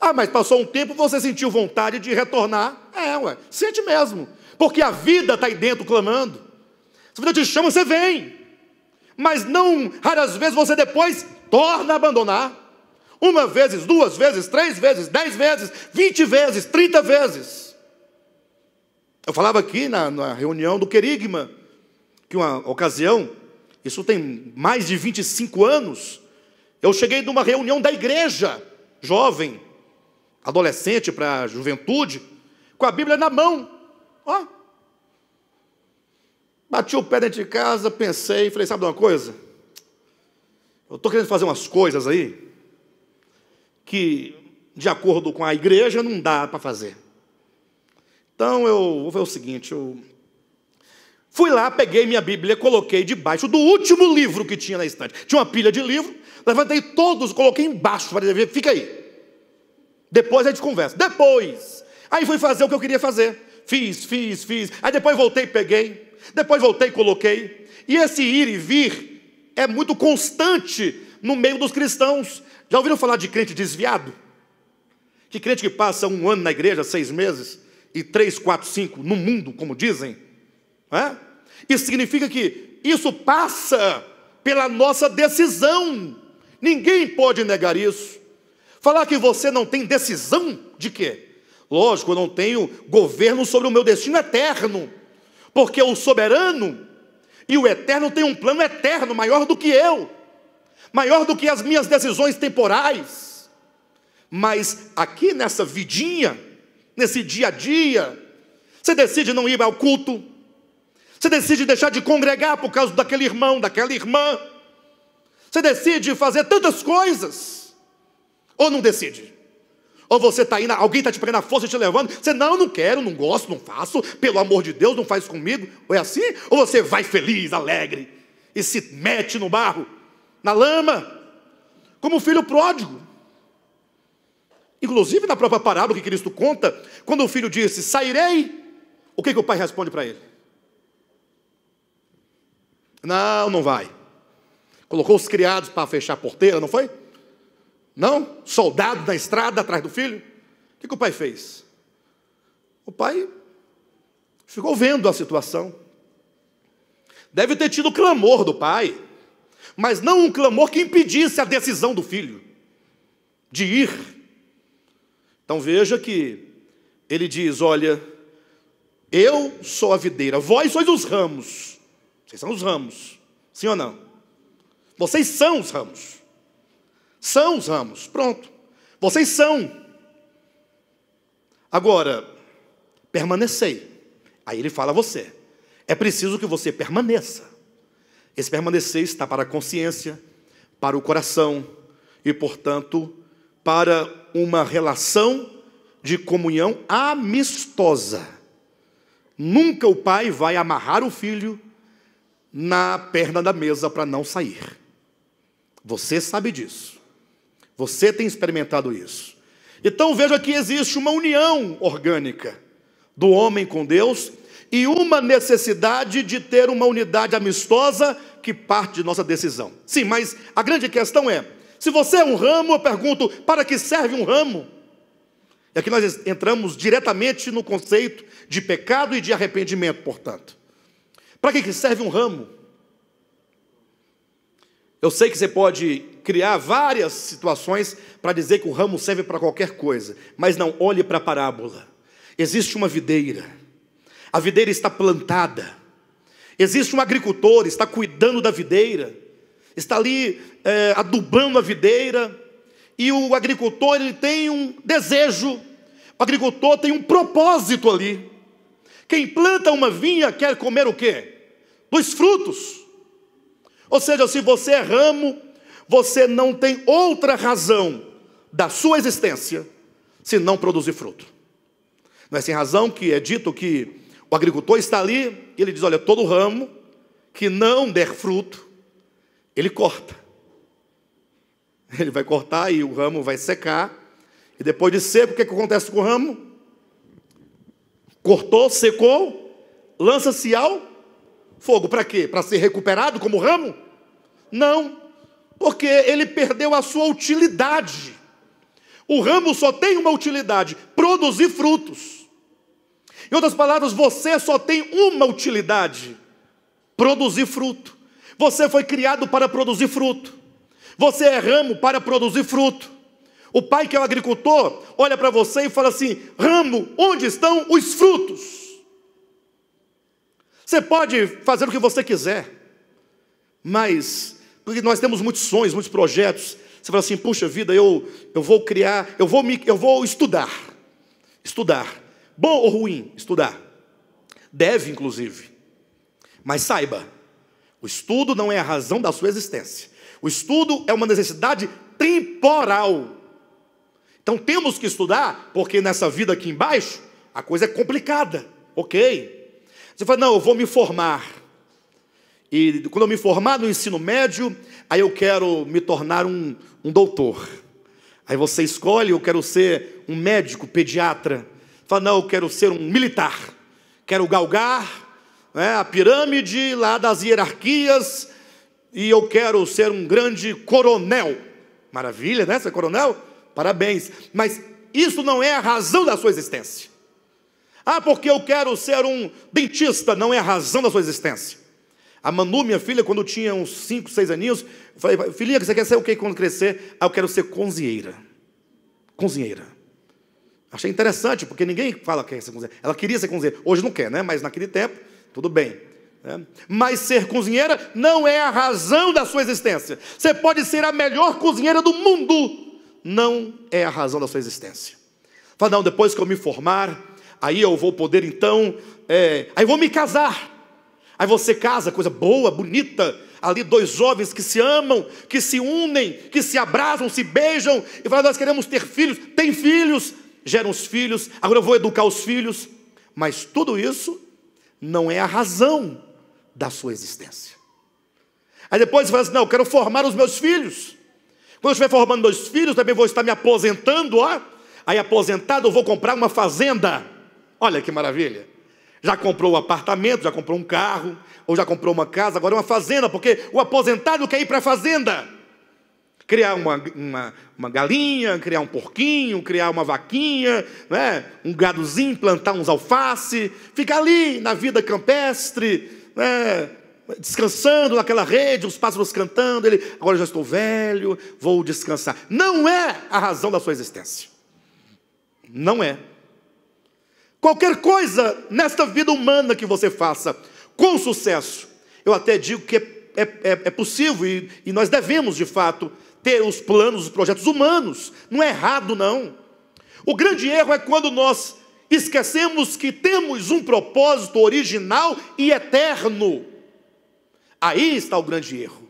Ah, mas passou um tempo, você sentiu vontade de retornar. É, ué, sente mesmo. Porque a vida está aí dentro clamando. Se a vida te chama, você vem. Mas não, raras vezes você depois torna a abandonar. Uma vez, duas vezes, três vezes, dez vezes, vinte vezes, trinta vezes. Eu falava aqui na, na reunião do Querigma, que uma ocasião, isso tem mais de 25 anos, eu cheguei numa reunião da igreja, jovem, adolescente para a juventude, com a Bíblia na mão. Ó. Bati o pé dentro de casa, pensei, falei, sabe de uma coisa? Eu estou querendo fazer umas coisas aí que, de acordo com a igreja, não dá para fazer. Então eu vou ver o seguinte, eu fui lá, peguei minha Bíblia, coloquei debaixo do último livro que tinha na estante. Tinha uma pilha de livro, levantei todos, coloquei embaixo para ver, fica aí. Depois a gente conversa. Depois. Aí fui fazer o que eu queria fazer. Fiz, fiz, fiz. Aí depois voltei, e peguei. Depois voltei, e coloquei. E esse ir e vir é muito constante no meio dos cristãos. Já ouviram falar de crente desviado? Que crente que passa um ano na igreja, seis meses, e três, quatro, cinco no mundo, como dizem. É? Isso significa que isso passa pela nossa decisão. Ninguém pode negar isso. Falar que você não tem decisão de quê? Lógico, eu não tenho governo sobre o meu destino eterno, porque o soberano e o eterno tem um plano eterno maior do que eu, maior do que as minhas decisões temporais. Mas aqui nessa vidinha, nesse dia a dia, você decide não ir ao culto, você decide deixar de congregar por causa daquele irmão, daquela irmã, você decide fazer tantas coisas ou não decide? Ou você está indo, alguém está te pegando a força e te levando, você, não, não quero, não gosto, não faço, pelo amor de Deus, não faz comigo. Ou é assim? Ou você vai feliz, alegre, e se mete no barro, na lama, como o filho pródigo. Inclusive na própria parábola que Cristo conta, quando o filho disse, sairei, o que, que o pai responde para ele? Não, não vai. Colocou os criados para fechar a porteira, não foi? Não? Soldado na estrada atrás do filho? O que, o pai fez? O pai ficou vendo a situação. Deve ter tido clamor do pai, mas não um clamor que impedisse a decisão do filho de ir. Então veja que ele diz: Olha, eu sou a videira, vós sois os ramos. Vocês são os ramos, sim ou não? Vocês são os ramos. São os ramos, pronto. Vocês são. Agora, permanecei. Aí ele fala a você. É preciso que você permaneça. Esse permanecer está para a consciência, para o coração e, portanto, para uma relação de comunhão amistosa. Nunca o pai vai amarrar o filho na perna da mesa para não sair. Você sabe disso. Você tem experimentado isso. Então veja que existe uma união orgânica do homem com Deus e uma necessidade de ter uma unidade amistosa que parte de nossa decisão. Sim, mas a grande questão é: se você é um ramo, eu pergunto, para que serve um ramo? É e aqui nós entramos diretamente no conceito de pecado e de arrependimento, portanto. Para que serve um ramo? Eu sei que você pode criar várias situações para dizer que o ramo serve para qualquer coisa, mas não olhe para a parábola. Existe uma videira, a videira está plantada, existe um agricultor, está cuidando da videira, está ali é, adubando a videira, e o agricultor ele tem um desejo, o agricultor tem um propósito ali. Quem planta uma vinha quer comer o quê? Dos frutos. Ou seja, se você é ramo, você não tem outra razão da sua existência se não produzir fruto. Não é sem razão que é dito que o agricultor está ali e ele diz: Olha, todo ramo que não der fruto, ele corta. (laughs) Ele vai cortar e o ramo vai secar. E depois de seco, o que, é que acontece com o ramo? Cortou, secou, lança-se ao fogo. Para quê? Para ser recuperado como ramo? Não porque ele perdeu a sua utilidade. O ramo só tem uma utilidade: produzir frutos. Em outras palavras, você só tem uma utilidade: produzir fruto. Você foi criado para produzir fruto. Você é ramo para produzir fruto. O pai que é o agricultor olha para você e fala assim: ramo, onde estão os frutos? Você pode fazer o que você quiser, mas porque nós temos muitos sonhos, muitos projetos. Você fala assim, puxa vida, eu, eu vou criar, eu vou, me, eu vou estudar. Estudar. Bom ou ruim? Estudar. Deve, inclusive. Mas saiba, o estudo não é a razão da sua existência. O estudo é uma necessidade temporal. Então temos que estudar, porque nessa vida aqui embaixo, a coisa é complicada. Ok? Você fala, não, eu vou me formar. E quando eu me formar no ensino médio, aí eu quero me tornar um, um doutor. Aí você escolhe, eu quero ser um médico, pediatra. Fala, não, eu quero ser um militar. Quero galgar né, a pirâmide lá das hierarquias e eu quero ser um grande coronel. Maravilha, né? Ser coronel? Parabéns. Mas isso não é a razão da sua existência. Ah, porque eu quero ser um dentista, não é a razão da sua existência. A Manu, minha filha, quando tinha uns 5, 6 aninhos, eu falei, filhinha, você quer ser o quê quando crescer? Ah, eu quero ser cozinheira. Cozinheira. Achei interessante, porque ninguém fala que quer ser cozinheira. Ela queria ser cozinheira. Hoje não quer, né? Mas naquele tempo, tudo bem. Né? Mas ser cozinheira não é a razão da sua existência. Você pode ser a melhor cozinheira do mundo, não é a razão da sua existência. Fala, não, depois que eu me formar, aí eu vou poder então, é, aí vou me casar. Aí você casa, coisa boa, bonita, ali dois jovens que se amam, que se unem, que se abraçam, se beijam, e falam, nós queremos ter filhos, tem filhos, geram os filhos, agora eu vou educar os filhos. Mas tudo isso não é a razão da sua existência. Aí depois você fala assim: não, eu quero formar os meus filhos. Quando eu estiver formando meus filhos, também vou estar me aposentando, ó. Aí aposentado, eu vou comprar uma fazenda. Olha que maravilha. Já comprou um apartamento, já comprou um carro, ou já comprou uma casa, agora é uma fazenda, porque o aposentado quer ir para a fazenda. Criar uma, uma, uma, galinha, criar um porquinho, criar uma vaquinha, né? um gadozinho, plantar uns alface, ficar ali na vida campestre, né? descansando naquela rede, os pássaros cantando, ele, agora já estou velho, vou descansar. Não é a razão da sua existência. Não é. Qualquer coisa nesta vida humana que você faça com sucesso, eu até digo que é, é, é, é possível e, e nós devemos, de fato, ter os planos, os projetos humanos. Não é errado, não. O grande erro é quando nós esquecemos que temos um propósito original e eterno. Aí está o grande erro.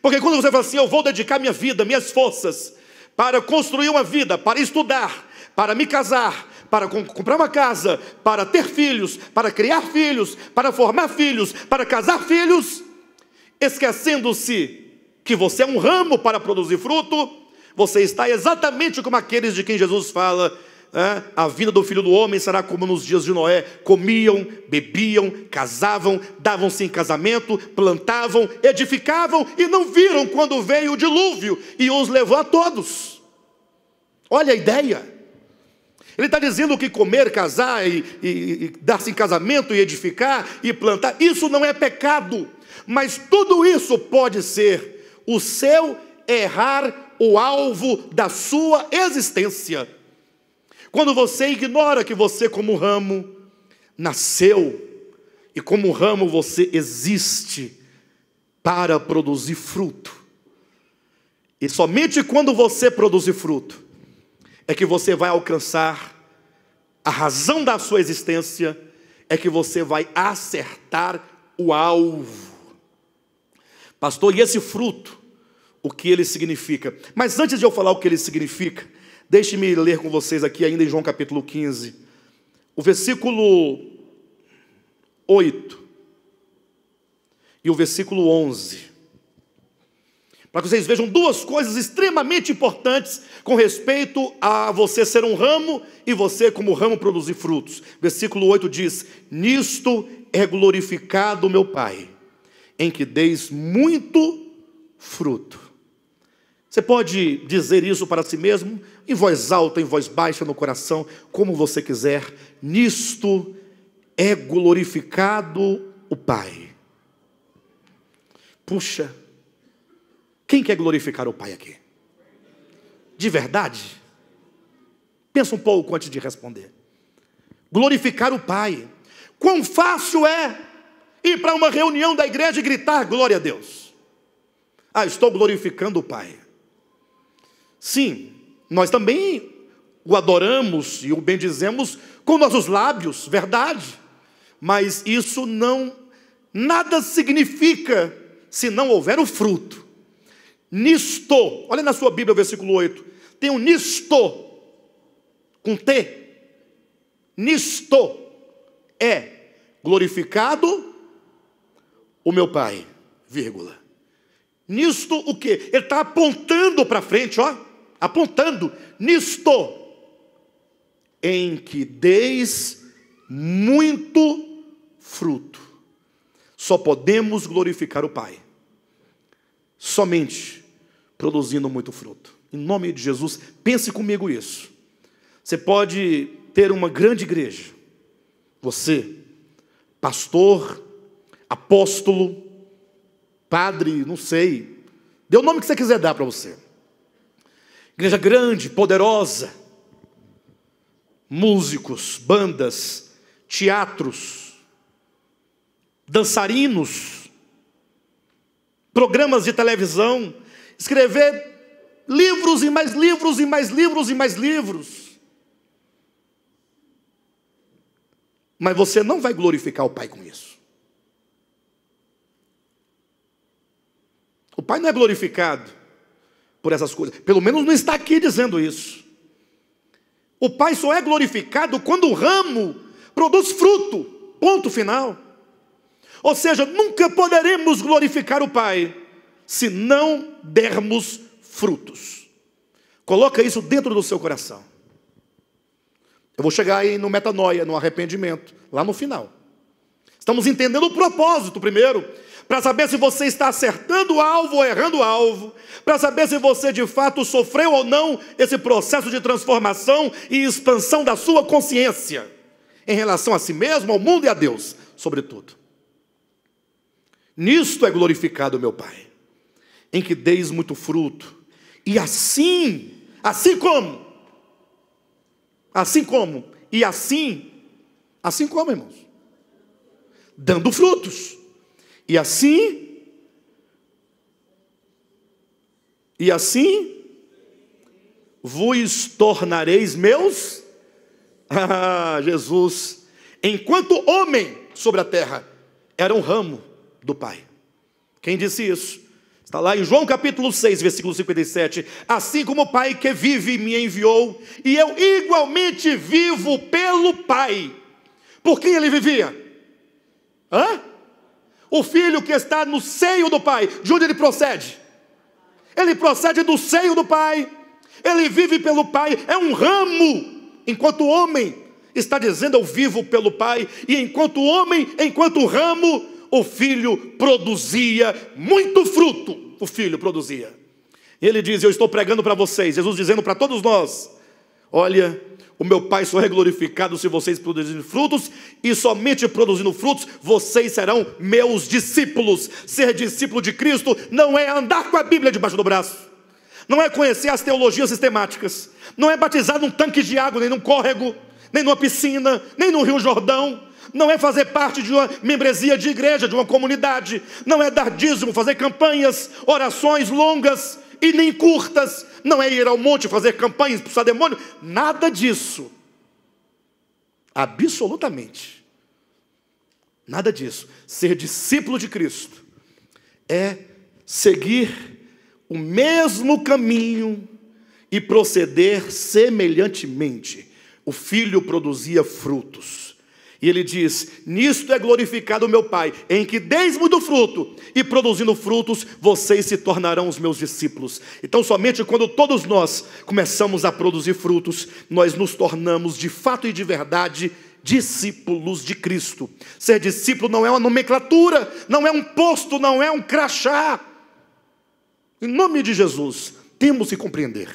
Porque quando você fala assim, eu vou dedicar minha vida, minhas forças, para construir uma vida, para estudar, para me casar, para comprar uma casa, para ter filhos, para criar filhos, para formar filhos, para casar filhos, esquecendo-se que você é um ramo para produzir fruto, você está exatamente como aqueles de quem Jesus fala. Né, a vinda do filho do homem será como nos dias de Noé: comiam, bebiam, casavam, davam-se em casamento, plantavam, edificavam e não viram quando veio o dilúvio e os levou a todos. Olha a ideia. Ele está dizendo que comer, casar e, e, e dar-se em casamento e edificar e plantar, isso não é pecado, mas tudo isso pode ser o seu errar o alvo da sua existência. Quando você ignora que você, como ramo, nasceu e como ramo você existe para produzir fruto. E somente quando você produzir fruto, é que você vai alcançar a razão da sua existência, é que você vai acertar o alvo. Pastor, e esse fruto, o que ele significa? Mas antes de eu falar o que ele significa, deixe-me ler com vocês aqui, ainda em João capítulo 15, o versículo 8 e o versículo 11 para que vocês vejam duas coisas extremamente importantes com respeito a você ser um ramo e você, como ramo, produzir frutos. Versículo 8 diz: Nisto é glorificado o meu Pai, em que deis muito fruto. Você pode dizer isso para si mesmo, em voz alta, em voz baixa, no coração, como você quiser. Nisto é glorificado o Pai. Puxa, quem quer glorificar o Pai aqui? De verdade? Pensa um pouco antes de responder. Glorificar o Pai. Quão fácil é ir para uma reunião da igreja e gritar glória a Deus. Ah, estou glorificando o Pai. Sim, nós também o adoramos e o bendizemos com nossos lábios, verdade. Mas isso não nada significa se não houver o fruto nisto, olha na sua Bíblia o versículo 8, tem um nisto, com T, nisto é glorificado o meu Pai, vírgula. Nisto o que? Ele está apontando para frente, ó, apontando, nisto, em que deis muito fruto. Só podemos glorificar o Pai. Somente produzindo muito fruto. Em nome de Jesus, pense comigo isso. Você pode ter uma grande igreja, você, pastor, apóstolo, padre, não sei, dê o nome que você quiser dar para você. Igreja grande, poderosa, músicos, bandas, teatros, dançarinos, programas de televisão, escrever livros e mais livros e mais livros e mais livros. Mas você não vai glorificar o Pai com isso. O Pai não é glorificado por essas coisas. Pelo menos não está aqui dizendo isso. O Pai só é glorificado quando o ramo produz fruto. Ponto final. Ou seja, nunca poderemos glorificar o Pai se não dermos frutos. Coloca isso dentro do seu coração. Eu vou chegar aí no metanoia, no arrependimento, lá no final. Estamos entendendo o propósito primeiro, para saber se você está acertando o alvo ou errando o alvo, para saber se você de fato sofreu ou não esse processo de transformação e expansão da sua consciência em relação a si mesmo, ao mundo e a Deus, sobretudo. Nisto é glorificado meu Pai em que deis muito fruto. E assim, assim como, assim como, e assim, assim como, irmãos, dando frutos. E assim, e assim, vos tornareis meus, (laughs) ah, Jesus, enquanto homem sobre a terra, era um ramo do Pai. Quem disse isso? Está lá em João capítulo 6, versículo 57. Assim como o Pai que vive me enviou, e eu igualmente vivo pelo Pai. Por quem ele vivia? Hã? O filho que está no seio do Pai, de onde ele procede? Ele procede do seio do Pai, ele vive pelo Pai, é um ramo, enquanto o homem está dizendo eu vivo pelo Pai, e enquanto o homem, enquanto o ramo, o filho produzia muito fruto. O filho produzia. E ele diz: Eu estou pregando para vocês, Jesus dizendo para todos nós: Olha, o meu Pai só é glorificado se vocês produzirem frutos, e somente produzindo frutos vocês serão meus discípulos. Ser discípulo de Cristo não é andar com a Bíblia debaixo do braço, não é conhecer as teologias sistemáticas, não é batizar num tanque de água, nem num córrego, nem numa piscina, nem no Rio Jordão não é fazer parte de uma membresia de igreja, de uma comunidade, não é dar dízimo, fazer campanhas, orações longas e nem curtas, não é ir ao monte fazer campanhas, o demônio, nada disso. Absolutamente. Nada disso. Ser discípulo de Cristo é seguir o mesmo caminho e proceder semelhantemente. O filho produzia frutos. E ele diz: Nisto é glorificado o meu Pai, em que deis muito fruto, e produzindo frutos, vocês se tornarão os meus discípulos. Então, somente quando todos nós começamos a produzir frutos, nós nos tornamos de fato e de verdade discípulos de Cristo. Ser discípulo não é uma nomenclatura, não é um posto, não é um crachá. Em nome de Jesus, temos que compreender.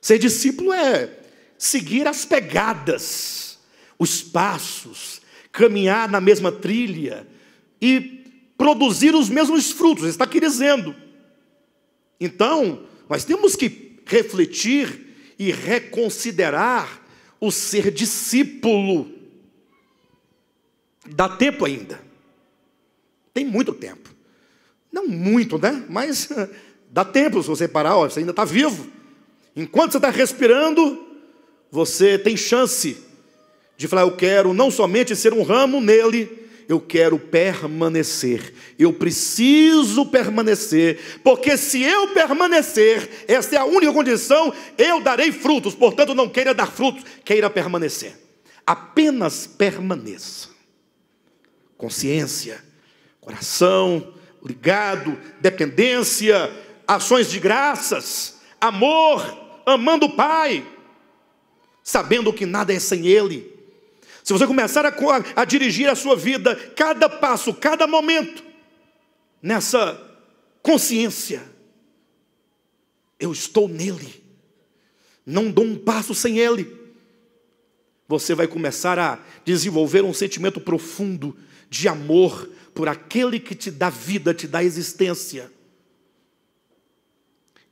Ser discípulo é seguir as pegadas os passos, caminhar na mesma trilha e produzir os mesmos frutos, está aqui dizendo. Então, nós temos que refletir e reconsiderar o ser discípulo. Dá tempo ainda. Tem muito tempo. Não muito, né? Mas (laughs) dá tempo se você parar, ó, você ainda está vivo. Enquanto você está respirando, você tem chance de falar, eu quero não somente ser um ramo nele, eu quero permanecer, eu preciso permanecer, porque se eu permanecer, essa é a única condição, eu darei frutos, portanto, não queira dar frutos, queira permanecer. Apenas permaneça. Consciência, coração ligado, dependência, ações de graças, amor, amando o Pai, sabendo que nada é sem Ele se você começar a, a, dirigir a sua vida, cada passo, cada momento, nessa consciência, eu estou nele, não dou um passo sem ele. Você vai começar a desenvolver um sentimento profundo de amor por aquele que te dá vida, te dá existência.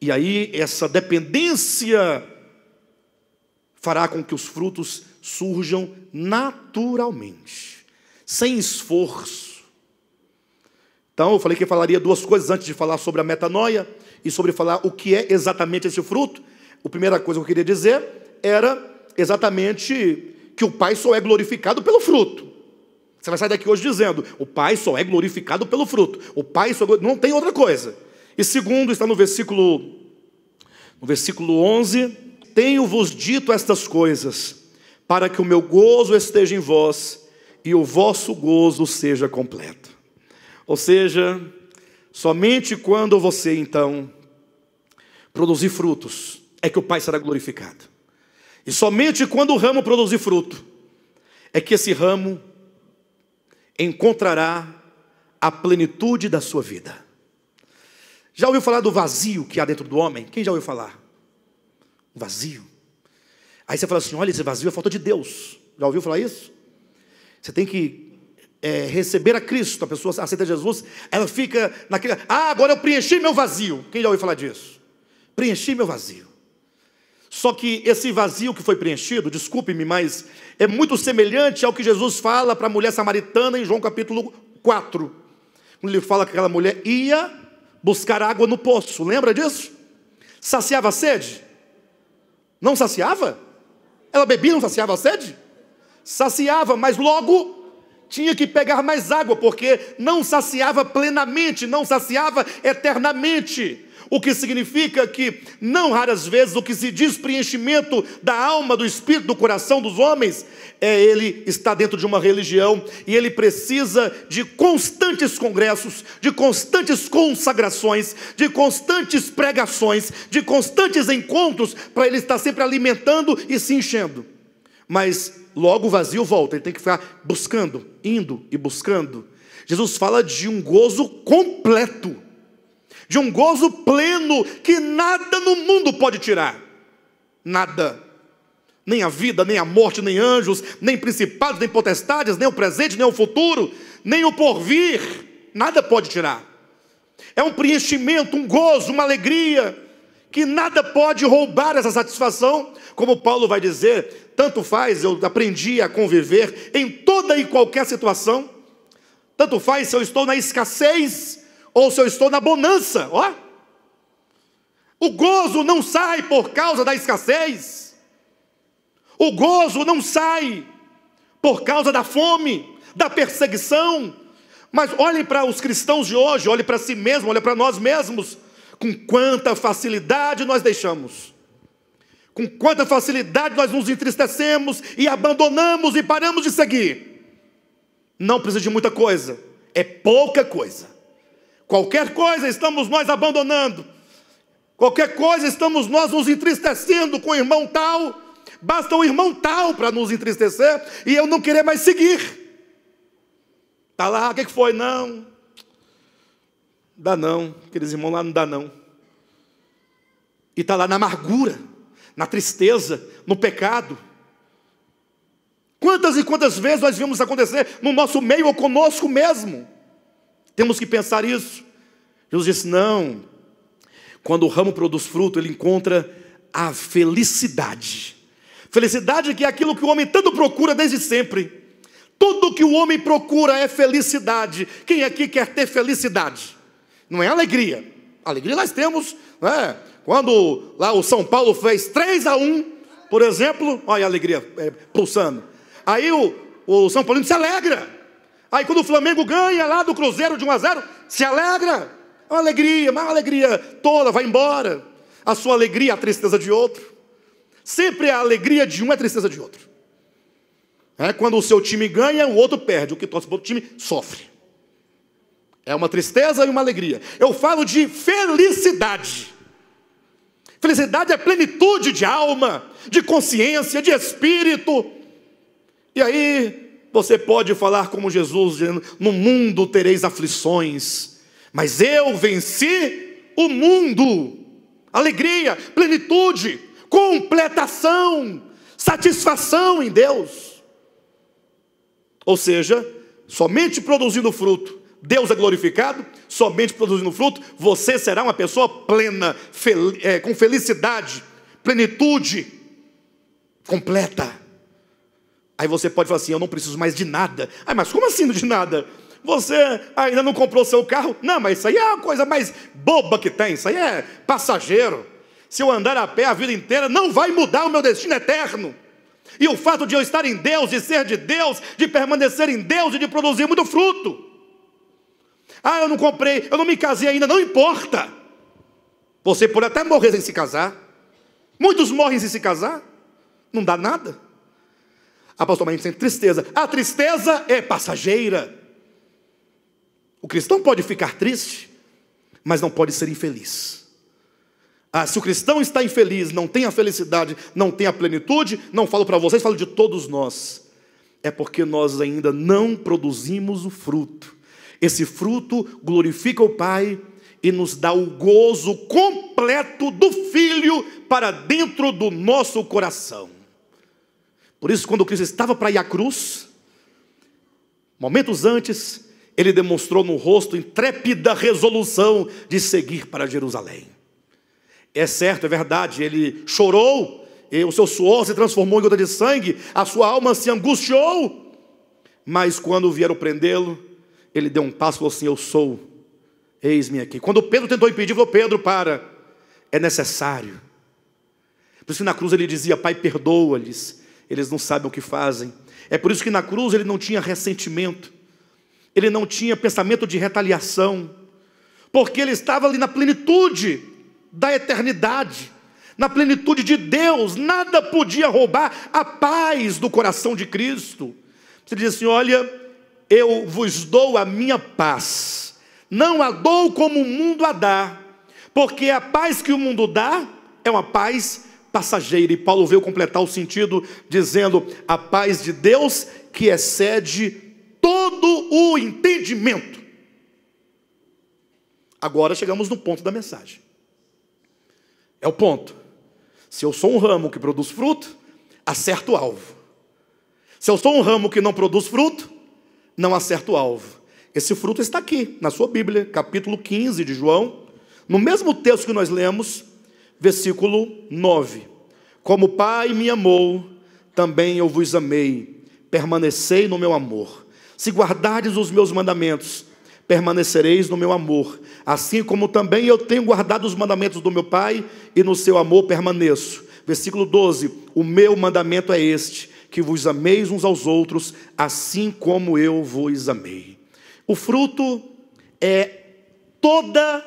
E aí, essa dependência fará com que os frutos surjam naturalmente, sem esforço. Então, eu falei que eu falaria duas coisas antes de falar sobre a metanoia e sobre falar o que é exatamente esse fruto. A primeira coisa que eu queria dizer era exatamente que o Pai só é glorificado pelo fruto. Você vai sair daqui hoje dizendo: o Pai só é glorificado pelo fruto. O Pai só é não tem outra coisa. E segundo está no versículo no versículo 11, tenho-vos dito estas coisas para que o meu gozo esteja em vós e o vosso gozo seja completo. Ou seja, somente quando você então produzir frutos é que o Pai será glorificado. E somente quando o ramo produzir fruto é que esse ramo encontrará a plenitude da sua vida. Já ouviu falar do vazio que há dentro do homem? Quem já ouviu falar? vazio. Aí você fala assim: olha, esse vazio é falta de Deus. Já ouviu falar isso? Você tem que é, receber a Cristo. A pessoa aceita Jesus, ela fica naquele. Ah, agora eu preenchi meu vazio. Quem já ouviu falar disso? Preenchi meu vazio. Só que esse vazio que foi preenchido, desculpe-me, mas é muito semelhante ao que Jesus fala para a mulher samaritana em João capítulo 4. Quando ele fala que aquela mulher ia buscar água no poço, lembra disso? Saciava a sede? Não saciava? Ela bebia, não saciava a sede? Saciava, mas logo tinha que pegar mais água, porque não saciava plenamente, não saciava eternamente o que significa que, não raras vezes, o que se diz preenchimento da alma, do espírito, do coração dos homens, é ele está dentro de uma religião e ele precisa de constantes congressos, de constantes consagrações, de constantes pregações, de constantes encontros, para ele estar sempre alimentando e se enchendo. Mas logo o vazio volta, ele tem que ficar buscando, indo e buscando. Jesus fala de um gozo completo de um gozo pleno que nada no mundo pode tirar. Nada. Nem a vida, nem a morte, nem anjos, nem principados, nem potestades, nem o presente, nem o futuro, nem o porvir, nada pode tirar. É um preenchimento, um gozo, uma alegria, que nada pode roubar essa satisfação, como Paulo vai dizer, tanto faz, eu aprendi a conviver em toda e qualquer situação, tanto faz se eu estou na escassez ou se eu estou na bonança, ó. O gozo não sai por causa da escassez. O gozo não sai por causa da fome, da perseguição. Mas olhe para os cristãos de hoje, olhe para si mesmo, olhe para nós mesmos, com quanta facilidade nós deixamos. Com quanta facilidade nós nos entristecemos e abandonamos e paramos de seguir. Não precisa de muita coisa, é pouca coisa. Qualquer coisa estamos nós abandonando, qualquer coisa estamos nós nos entristecendo com o irmão tal, basta o irmão tal para nos entristecer e eu não querer mais seguir. Está lá, o que foi? Não, dá não, aqueles irmãos lá não dá não. E está lá na amargura, na tristeza, no pecado. Quantas e quantas vezes nós vimos acontecer no nosso meio ou conosco mesmo? Temos que pensar isso. Jesus disse: não. Quando o ramo produz fruto, ele encontra a felicidade. Felicidade que é aquilo que o homem tanto procura desde sempre. Tudo que o homem procura é felicidade. Quem aqui quer ter felicidade? Não é alegria. Alegria nós temos, né? Quando lá o São Paulo fez 3 a 1, por exemplo, olha a alegria é, pulsando. Aí o, o São Paulino se alegra. Aí quando o Flamengo ganha lá do Cruzeiro de 1 a 0, se alegra. É uma alegria, mas é uma alegria toda, vai embora. A sua alegria é a tristeza de outro. Sempre a alegria de um é a tristeza de outro. É, quando o seu time ganha, o outro perde. O que torce para o outro time sofre. É uma tristeza e uma alegria. Eu falo de felicidade. Felicidade é plenitude de alma, de consciência, de espírito. E aí, você pode falar como Jesus, dizendo: No mundo tereis aflições, mas eu venci o mundo. Alegria, plenitude, completação, satisfação em Deus. Ou seja, somente produzindo fruto, Deus é glorificado, somente produzindo fruto, você será uma pessoa plena, fel é, com felicidade, plenitude completa. Aí você pode falar assim: eu não preciso mais de nada. Ah, mas como assim de nada? Você ainda não comprou seu carro? Não, mas isso aí é a coisa mais boba que tem. Isso aí é passageiro. Se eu andar a pé a vida inteira, não vai mudar o meu destino eterno. E o fato de eu estar em Deus, de ser de Deus, de permanecer em Deus e de produzir muito fruto. Ah, eu não comprei, eu não me casei ainda, não importa. Você pode até morrer sem se casar. Muitos morrem sem se casar. Não dá nada. Apóstolo ah, Marinho sente tristeza. A tristeza é passageira. O cristão pode ficar triste, mas não pode ser infeliz. Ah, se o cristão está infeliz, não tem a felicidade, não tem a plenitude, não falo para vocês, falo de todos nós. É porque nós ainda não produzimos o fruto. Esse fruto glorifica o Pai e nos dá o gozo completo do Filho para dentro do nosso coração. Por isso, quando Cristo estava para ir à cruz, momentos antes, ele demonstrou no rosto intrépida resolução de seguir para Jerusalém. É certo, é verdade, ele chorou, o seu suor se transformou em gota de sangue, a sua alma se angustiou, mas quando vieram prendê-lo, ele deu um passo e falou assim: Eu sou, eis-me aqui. Quando Pedro tentou impedir, falou: Pedro, para, é necessário. Por isso na cruz ele dizia: Pai, perdoa-lhes, eles não sabem o que fazem. É por isso que na cruz ele não tinha ressentimento, ele não tinha pensamento de retaliação, porque ele estava ali na plenitude da eternidade, na plenitude de Deus, nada podia roubar a paz do coração de Cristo. Você diz assim: Olha, eu vos dou a minha paz, não a dou como o mundo a dá, porque a paz que o mundo dá é uma paz passageira. E Paulo veio completar o sentido dizendo: a paz de Deus que excede todo o entendimento. Agora chegamos no ponto da mensagem. É o ponto. Se eu sou um ramo que produz fruto, acerto o alvo. Se eu sou um ramo que não produz fruto, não acerto o alvo. Esse fruto está aqui, na sua Bíblia, capítulo 15 de João. No mesmo texto que nós lemos, versículo 9: Como o Pai me amou, também eu vos amei, permanecei no meu amor. Se guardardes os meus mandamentos, permanecereis no meu amor, assim como também eu tenho guardado os mandamentos do meu Pai e no seu amor permaneço. Versículo 12: O meu mandamento é este, que vos ameis uns aos outros, assim como eu vos amei. O fruto é toda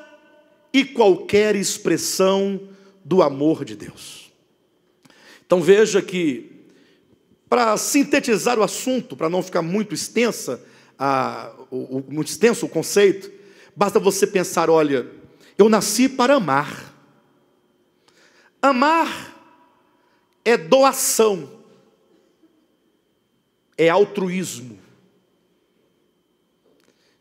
e qualquer expressão do amor de Deus. Então veja que, para sintetizar o assunto, para não ficar muito extensa, a, o, o, muito extenso o conceito, basta você pensar: olha, eu nasci para amar. Amar é doação, é altruísmo.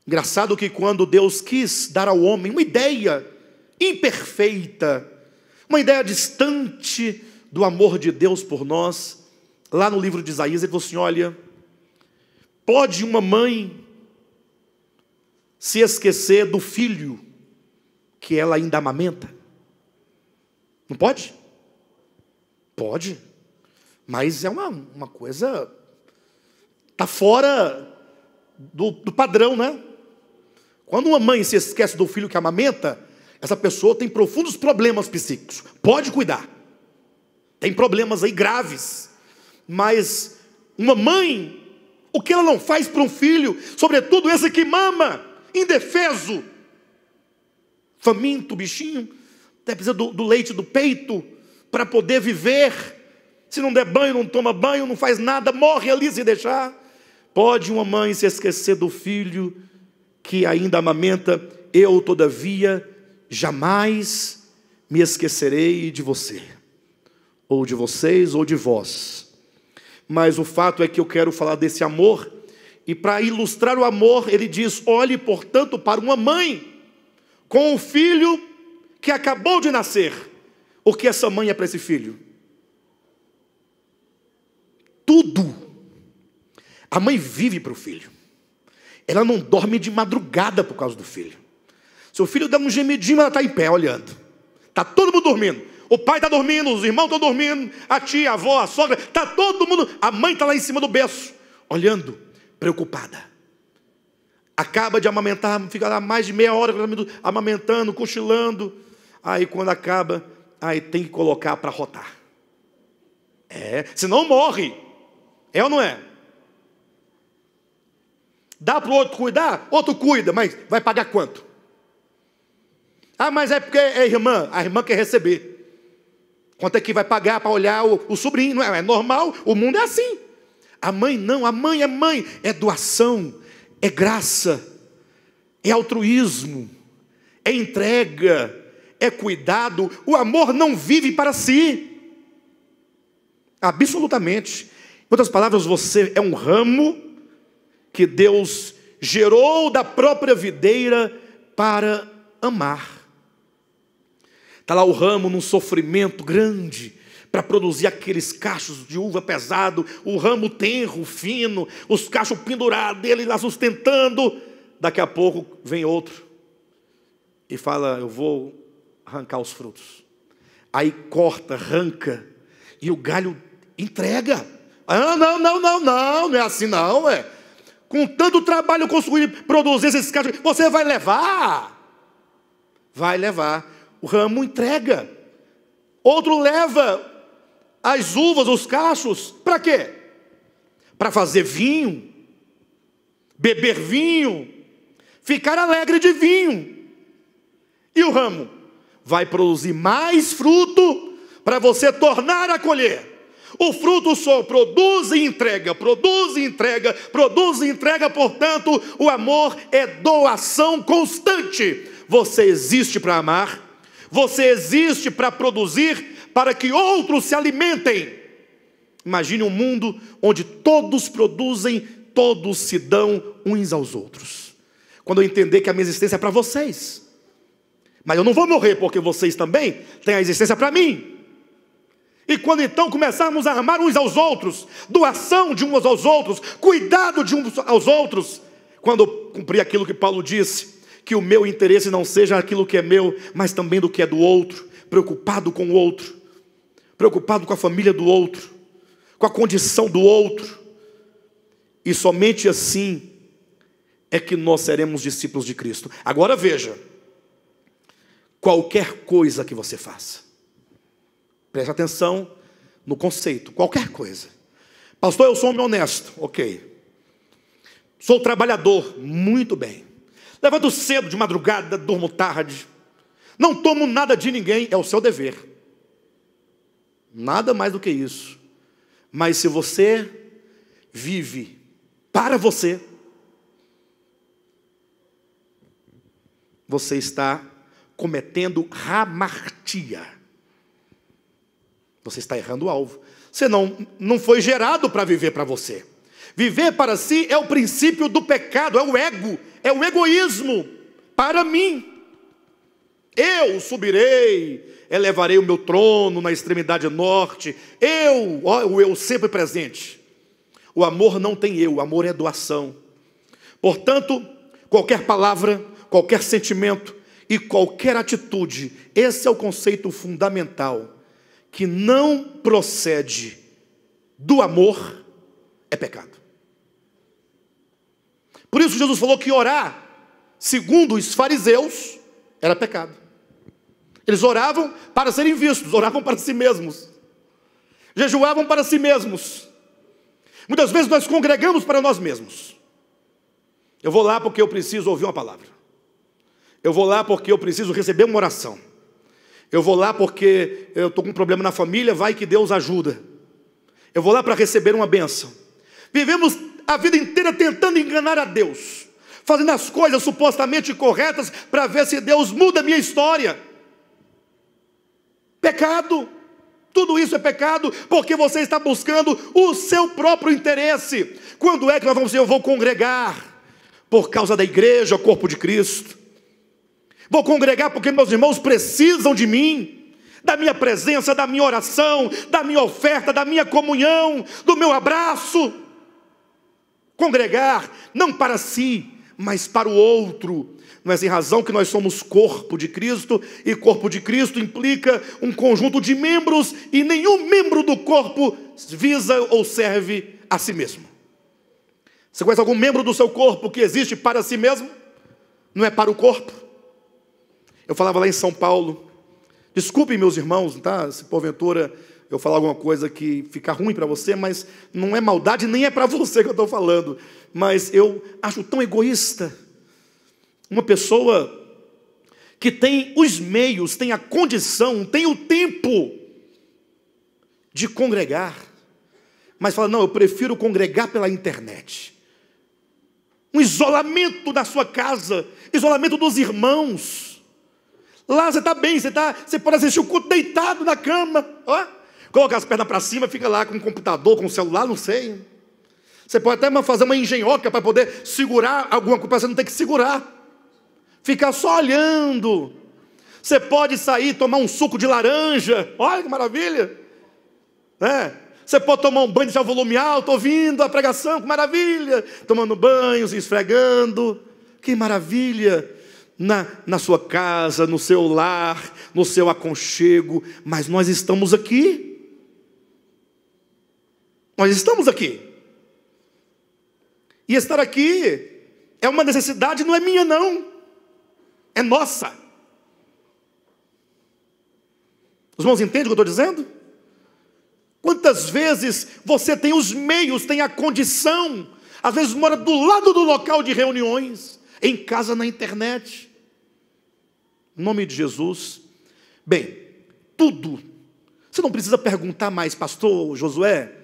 Engraçado que quando Deus quis dar ao homem uma ideia imperfeita uma ideia distante do amor de Deus por nós. Lá no livro de Isaías, ele falou assim: olha, pode uma mãe se esquecer do filho que ela ainda amamenta? Não pode? Pode. Mas é uma, uma coisa. Está fora do, do padrão, né? Quando uma mãe se esquece do filho que amamenta, essa pessoa tem profundos problemas psíquicos. Pode cuidar. Tem problemas aí graves. Mas uma mãe, o que ela não faz para um filho, sobretudo esse que mama, indefeso, faminto, bichinho, até precisa do, do leite do peito para poder viver. Se não der banho, não toma banho, não faz nada, morre ali se deixar. Pode uma mãe se esquecer do filho que ainda amamenta? Eu, todavia, jamais me esquecerei de você, ou de vocês, ou de vós. Mas o fato é que eu quero falar desse amor, e para ilustrar o amor, ele diz: olhe, portanto, para uma mãe com um filho que acabou de nascer. O que essa mãe é para esse filho? Tudo. A mãe vive para o filho. Ela não dorme de madrugada por causa do filho seu filho dá um gemidinho, ela está em pé olhando. Está todo mundo dormindo. O pai está dormindo, os irmãos estão dormindo, a tia, a avó, a sogra, está todo mundo. A mãe está lá em cima do berço, olhando, preocupada. Acaba de amamentar, fica lá mais de meia hora amamentando, cochilando. Aí quando acaba, aí tem que colocar para rotar. É, senão morre. É ou não é? Dá para o outro cuidar? Outro cuida, mas vai pagar quanto? Ah, mas é porque é irmã, a irmã quer receber. Quanto é que vai pagar para olhar o, o sobrinho? Não é, é normal, o mundo é assim. A mãe não, a mãe é mãe, é doação, é graça, é altruísmo, é entrega, é cuidado. O amor não vive para si. Absolutamente. Em outras palavras, você é um ramo que Deus gerou da própria videira para amar. Está lá o ramo num sofrimento grande para produzir aqueles cachos de uva pesado, o ramo tenro, fino, os cachos pendurados, ele lá sustentando. Daqui a pouco vem outro e fala: Eu vou arrancar os frutos. Aí corta, arranca, e o galho entrega. Ah, não, não, não, não, não é assim não, é. Com tanto trabalho consegui produzir esses cachos, você vai levar. Vai levar o ramo entrega, outro leva as uvas, os cachos, para quê? Para fazer vinho, beber vinho, ficar alegre de vinho. E o ramo vai produzir mais fruto para você tornar a colher. O fruto só produz e entrega, produz e entrega, produz e entrega, portanto, o amor é doação constante. Você existe para amar, você existe para produzir, para que outros se alimentem. Imagine um mundo onde todos produzem, todos se dão uns aos outros. Quando eu entender que a minha existência é para vocês, mas eu não vou morrer porque vocês também têm a existência para mim. E quando então começarmos a amar uns aos outros, doação de uns aos outros, cuidado de uns aos outros, quando cumprir aquilo que Paulo disse, que o meu interesse não seja aquilo que é meu, mas também do que é do outro, preocupado com o outro, preocupado com a família do outro, com a condição do outro. E somente assim é que nós seremos discípulos de Cristo. Agora veja, qualquer coisa que você faça, preste atenção no conceito, qualquer coisa. Pastor, eu sou um homem honesto, ok. Sou trabalhador, muito bem. Levanto cedo de madrugada, durmo tarde. Não tomo nada de ninguém, é o seu dever. Nada mais do que isso. Mas se você vive para você, você está cometendo ramartia. Você está errando o alvo. Você não, não foi gerado para viver para você. Viver para si é o princípio do pecado, é o ego, é o egoísmo para mim. Eu subirei, elevarei o meu trono na extremidade norte. Eu, ó, o eu sempre presente. O amor não tem eu, o amor é doação. Portanto, qualquer palavra, qualquer sentimento e qualquer atitude, esse é o conceito fundamental, que não procede do amor é pecado. Por isso Jesus falou que orar, segundo os fariseus, era pecado. Eles oravam para serem vistos, oravam para si mesmos, jejuavam para si mesmos. Muitas vezes nós congregamos para nós mesmos. Eu vou lá porque eu preciso ouvir uma palavra. Eu vou lá porque eu preciso receber uma oração. Eu vou lá porque eu estou com um problema na família, vai que Deus ajuda. Eu vou lá para receber uma bênção. Vivemos a vida inteira tentando enganar a Deus, fazendo as coisas supostamente corretas para ver se Deus muda a minha história. Pecado. Tudo isso é pecado porque você está buscando o seu próprio interesse. Quando é que nós vamos dizer, eu vou congregar? Por causa da igreja, o corpo de Cristo. Vou congregar porque meus irmãos precisam de mim, da minha presença, da minha oração, da minha oferta, da minha comunhão, do meu abraço congregar, não para si, mas para o outro. mas em razão que nós somos corpo de Cristo, e corpo de Cristo implica um conjunto de membros, e nenhum membro do corpo visa ou serve a si mesmo. Você conhece algum membro do seu corpo que existe para si mesmo? Não é para o corpo? Eu falava lá em São Paulo. Desculpem, meus irmãos, tá? Se porventura eu falar alguma coisa que fica ruim para você, mas não é maldade, nem é para você que eu estou falando. Mas eu acho tão egoísta uma pessoa que tem os meios, tem a condição, tem o tempo de congregar, mas fala: não, eu prefiro congregar pela internet. Um isolamento da sua casa, isolamento dos irmãos. Lá você está bem, você, tá, você pode assistir o culto deitado na cama. Ó. Coloca as pernas para cima, fica lá com o computador, com o celular, não sei. Você pode até fazer uma engenhoca para poder segurar alguma coisa, você não tem que segurar. Ficar só olhando. Você pode sair tomar um suco de laranja. Olha que maravilha. Né? Você pode tomar um banho, de volume alto, ouvindo a pregação, que maravilha. Tomando banho, se esfregando. Que maravilha. Na, na sua casa, no seu lar, no seu aconchego. Mas nós estamos aqui. Nós estamos aqui. E estar aqui é uma necessidade, não é minha, não. É nossa. Os irmãos entendem o que eu estou dizendo? Quantas vezes você tem os meios, tem a condição, às vezes mora do lado do local de reuniões, em casa na internet. Em nome de Jesus. Bem, tudo. Você não precisa perguntar mais, pastor Josué,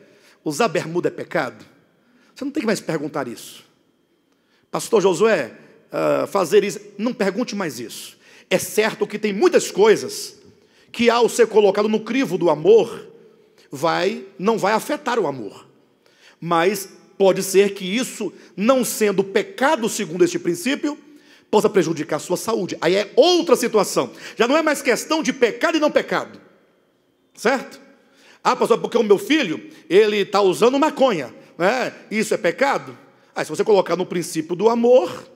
usar bermuda é pecado? Você não tem que mais perguntar isso. Pastor Josué, uh, fazer isso. Não pergunte mais isso. É certo que tem muitas coisas que, ao ser colocado no crivo do amor, vai, não vai afetar o amor. Mas pode ser que isso, não sendo pecado segundo este princípio, possa prejudicar a sua saúde. Aí é outra situação. Já não é mais questão de pecado e não pecado. Certo? Ah, pastor, porque o meu filho, ele está usando maconha. Né? Isso é pecado? Ah, se você colocar no princípio do amor,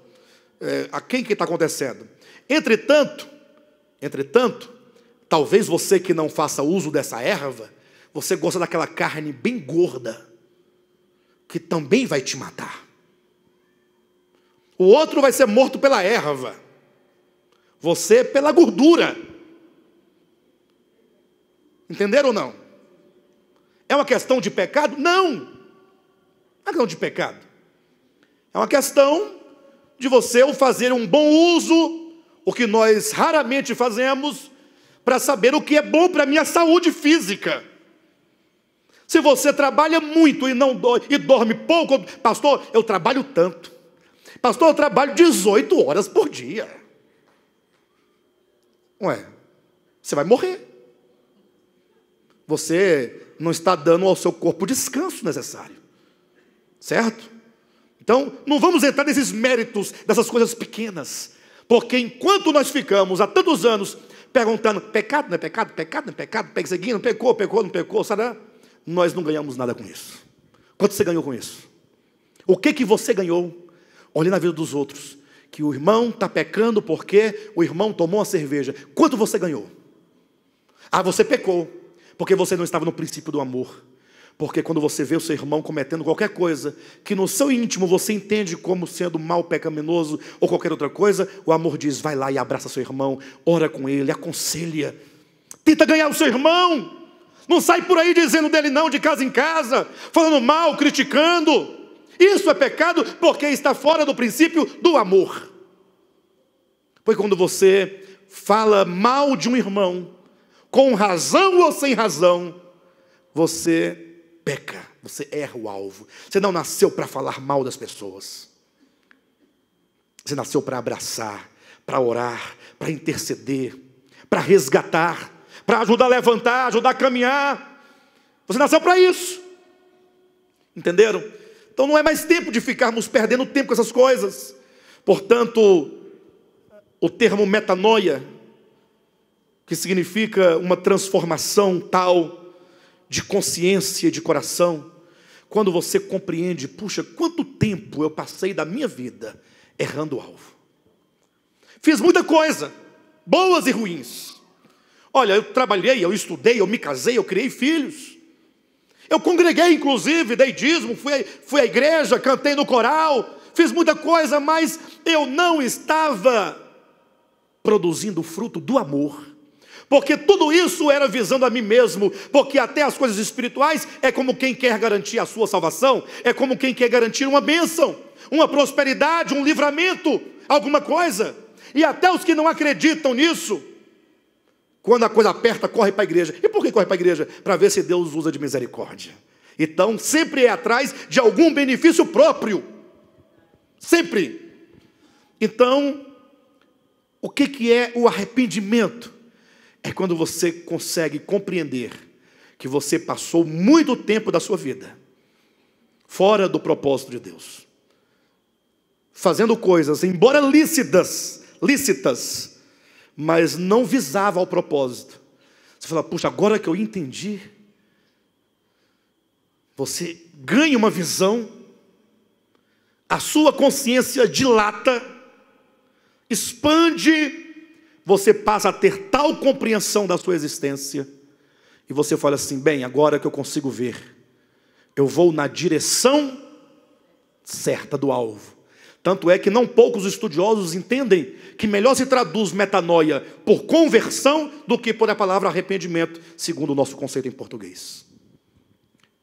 é, a quem que está acontecendo? Entretanto, entretanto, talvez você que não faça uso dessa erva, você gosta daquela carne bem gorda, que também vai te matar. O outro vai ser morto pela erva, você pela gordura. Entenderam ou não? É uma questão de pecado? Não! Não é uma questão de pecado. É uma questão de você fazer um bom uso, o que nós raramente fazemos, para saber o que é bom para a minha saúde física. Se você trabalha muito e não do, e dorme pouco, pastor, eu trabalho tanto. Pastor, eu trabalho 18 horas por dia. Ué, você vai morrer você não está dando ao seu corpo o descanso necessário. Certo? Então, não vamos entrar nesses méritos, dessas coisas pequenas. Porque enquanto nós ficamos há tantos anos perguntando, pecado não é pecado, pecado não é pecado, não pecou, pecou, não pecou, será? Nós não ganhamos nada com isso. Quanto você ganhou com isso? O que que você ganhou? Olhe na vida dos outros. Que o irmão está pecando porque o irmão tomou a cerveja. Quanto você ganhou? Ah, você pecou porque você não estava no princípio do amor. Porque quando você vê o seu irmão cometendo qualquer coisa que no seu íntimo você entende como sendo mal, pecaminoso ou qualquer outra coisa, o amor diz: vai lá e abraça seu irmão, ora com ele, aconselha, tenta ganhar o seu irmão. Não sai por aí dizendo dele não de casa em casa, falando mal, criticando. Isso é pecado porque está fora do princípio do amor. Pois quando você fala mal de um irmão, com razão ou sem razão, você peca, você erra o alvo. Você não nasceu para falar mal das pessoas. Você nasceu para abraçar, para orar, para interceder, para resgatar, para ajudar a levantar, ajudar a caminhar. Você nasceu para isso. Entenderam? Então não é mais tempo de ficarmos perdendo tempo com essas coisas. Portanto, o termo metanoia que significa uma transformação tal de consciência, de coração, quando você compreende, puxa, quanto tempo eu passei da minha vida errando o alvo. Fiz muita coisa, boas e ruins. Olha, eu trabalhei, eu estudei, eu me casei, eu criei filhos. Eu congreguei, inclusive, dei dízimo, fui, fui à igreja, cantei no coral, fiz muita coisa, mas eu não estava produzindo o fruto do amor porque tudo isso era visando a mim mesmo, porque até as coisas espirituais é como quem quer garantir a sua salvação, é como quem quer garantir uma bênção, uma prosperidade, um livramento, alguma coisa. E até os que não acreditam nisso, quando a coisa aperta, corre para a igreja. E por que corre para a igreja? Para ver se Deus usa de misericórdia. Então, sempre é atrás de algum benefício próprio. Sempre. Então, o que, que é o arrependimento? é quando você consegue compreender que você passou muito tempo da sua vida fora do propósito de Deus, fazendo coisas, embora lícitas, lícitas, mas não visava ao propósito. Você fala, puxa, agora que eu entendi, você ganha uma visão, a sua consciência dilata, expande você passa a ter tal compreensão da sua existência, e você fala assim: bem, agora que eu consigo ver, eu vou na direção certa do alvo. Tanto é que não poucos estudiosos entendem que melhor se traduz metanoia por conversão do que por a palavra arrependimento, segundo o nosso conceito em português.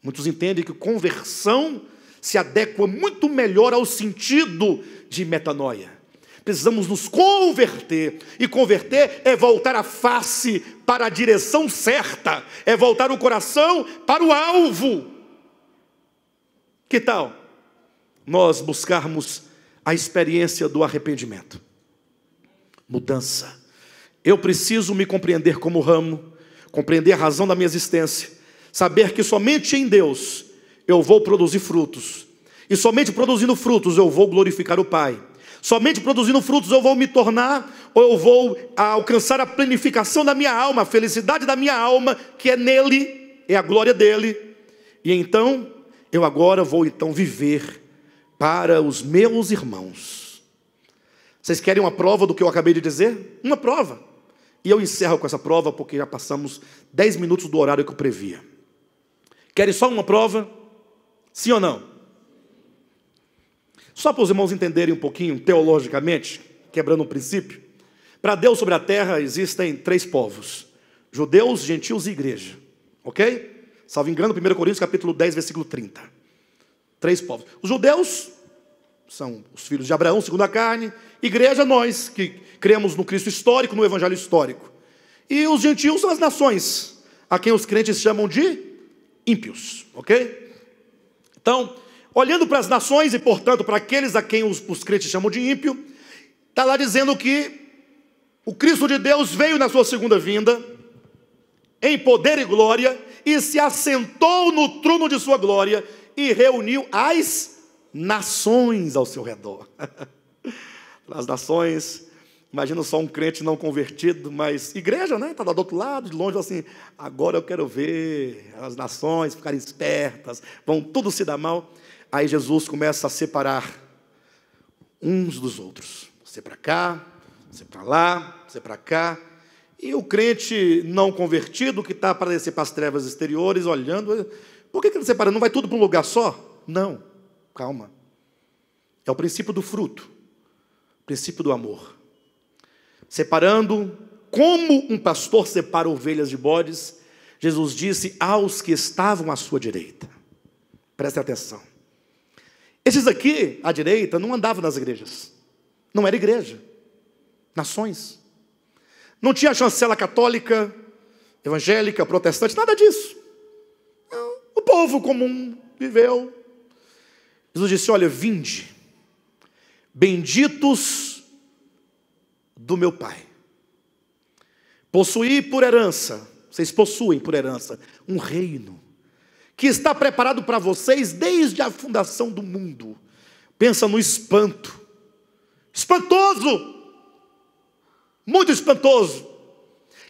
Muitos entendem que conversão se adequa muito melhor ao sentido de metanoia precisamos nos converter. E converter é voltar a face para a direção certa, é voltar o coração para o alvo. Que tal nós buscarmos a experiência do arrependimento? Mudança. Eu preciso me compreender como ramo, compreender a razão da minha existência, saber que somente em Deus eu vou produzir frutos, e somente produzindo frutos eu vou glorificar o Pai. Somente produzindo frutos eu vou me tornar, ou eu vou alcançar a planificação da minha alma, a felicidade da minha alma, que é nele, é a glória dele. E então, eu agora vou então viver para os meus irmãos. Vocês querem uma prova do que eu acabei de dizer? Uma prova. E eu encerro com essa prova porque já passamos 10 minutos do horário que eu previa. Querem só uma prova? Sim ou não? Só para os irmãos entenderem um pouquinho teologicamente, quebrando um princípio, para Deus sobre a terra existem três povos: judeus, gentios e igreja. Ok? Salvo engano, 1 Coríntios capítulo 10, versículo 30. Três povos. Os judeus são os filhos de Abraão, segundo a carne, igreja, nós que cremos no Cristo histórico, no Evangelho histórico. E os gentios são as nações, a quem os crentes chamam de ímpios. Ok? Então, olhando para as nações e, portanto, para aqueles a quem os, os crentes chamam de ímpio, está lá dizendo que o Cristo de Deus veio na sua segunda vinda, em poder e glória, e se assentou no trono de sua glória e reuniu as nações ao seu redor. (laughs) As nações, imagina só um crente não convertido, mas igreja, né? Está do outro lado, de longe, assim, agora eu quero ver as nações ficarem espertas, vão tudo se dar mal. Aí Jesus começa a separar uns dos outros. Você para cá, você para lá, você para cá. E o crente não convertido, que está para descer para as trevas exteriores, olhando, por que, que ele separa? Não vai tudo para um lugar só? Não, calma. É o princípio do fruto, o princípio do amor. Separando, como um pastor separa ovelhas de bodes, Jesus disse aos que estavam à sua direita. Preste atenção. Esses aqui, à direita, não andavam nas igrejas. Não era igreja. Nações. Não tinha chancela católica, evangélica, protestante, nada disso. O povo comum viveu. Jesus disse: Olha, vinde, benditos do meu Pai. Possuí por herança, vocês possuem por herança um reino que está preparado para vocês desde a fundação do mundo. Pensa no espanto. Espantoso! Muito espantoso.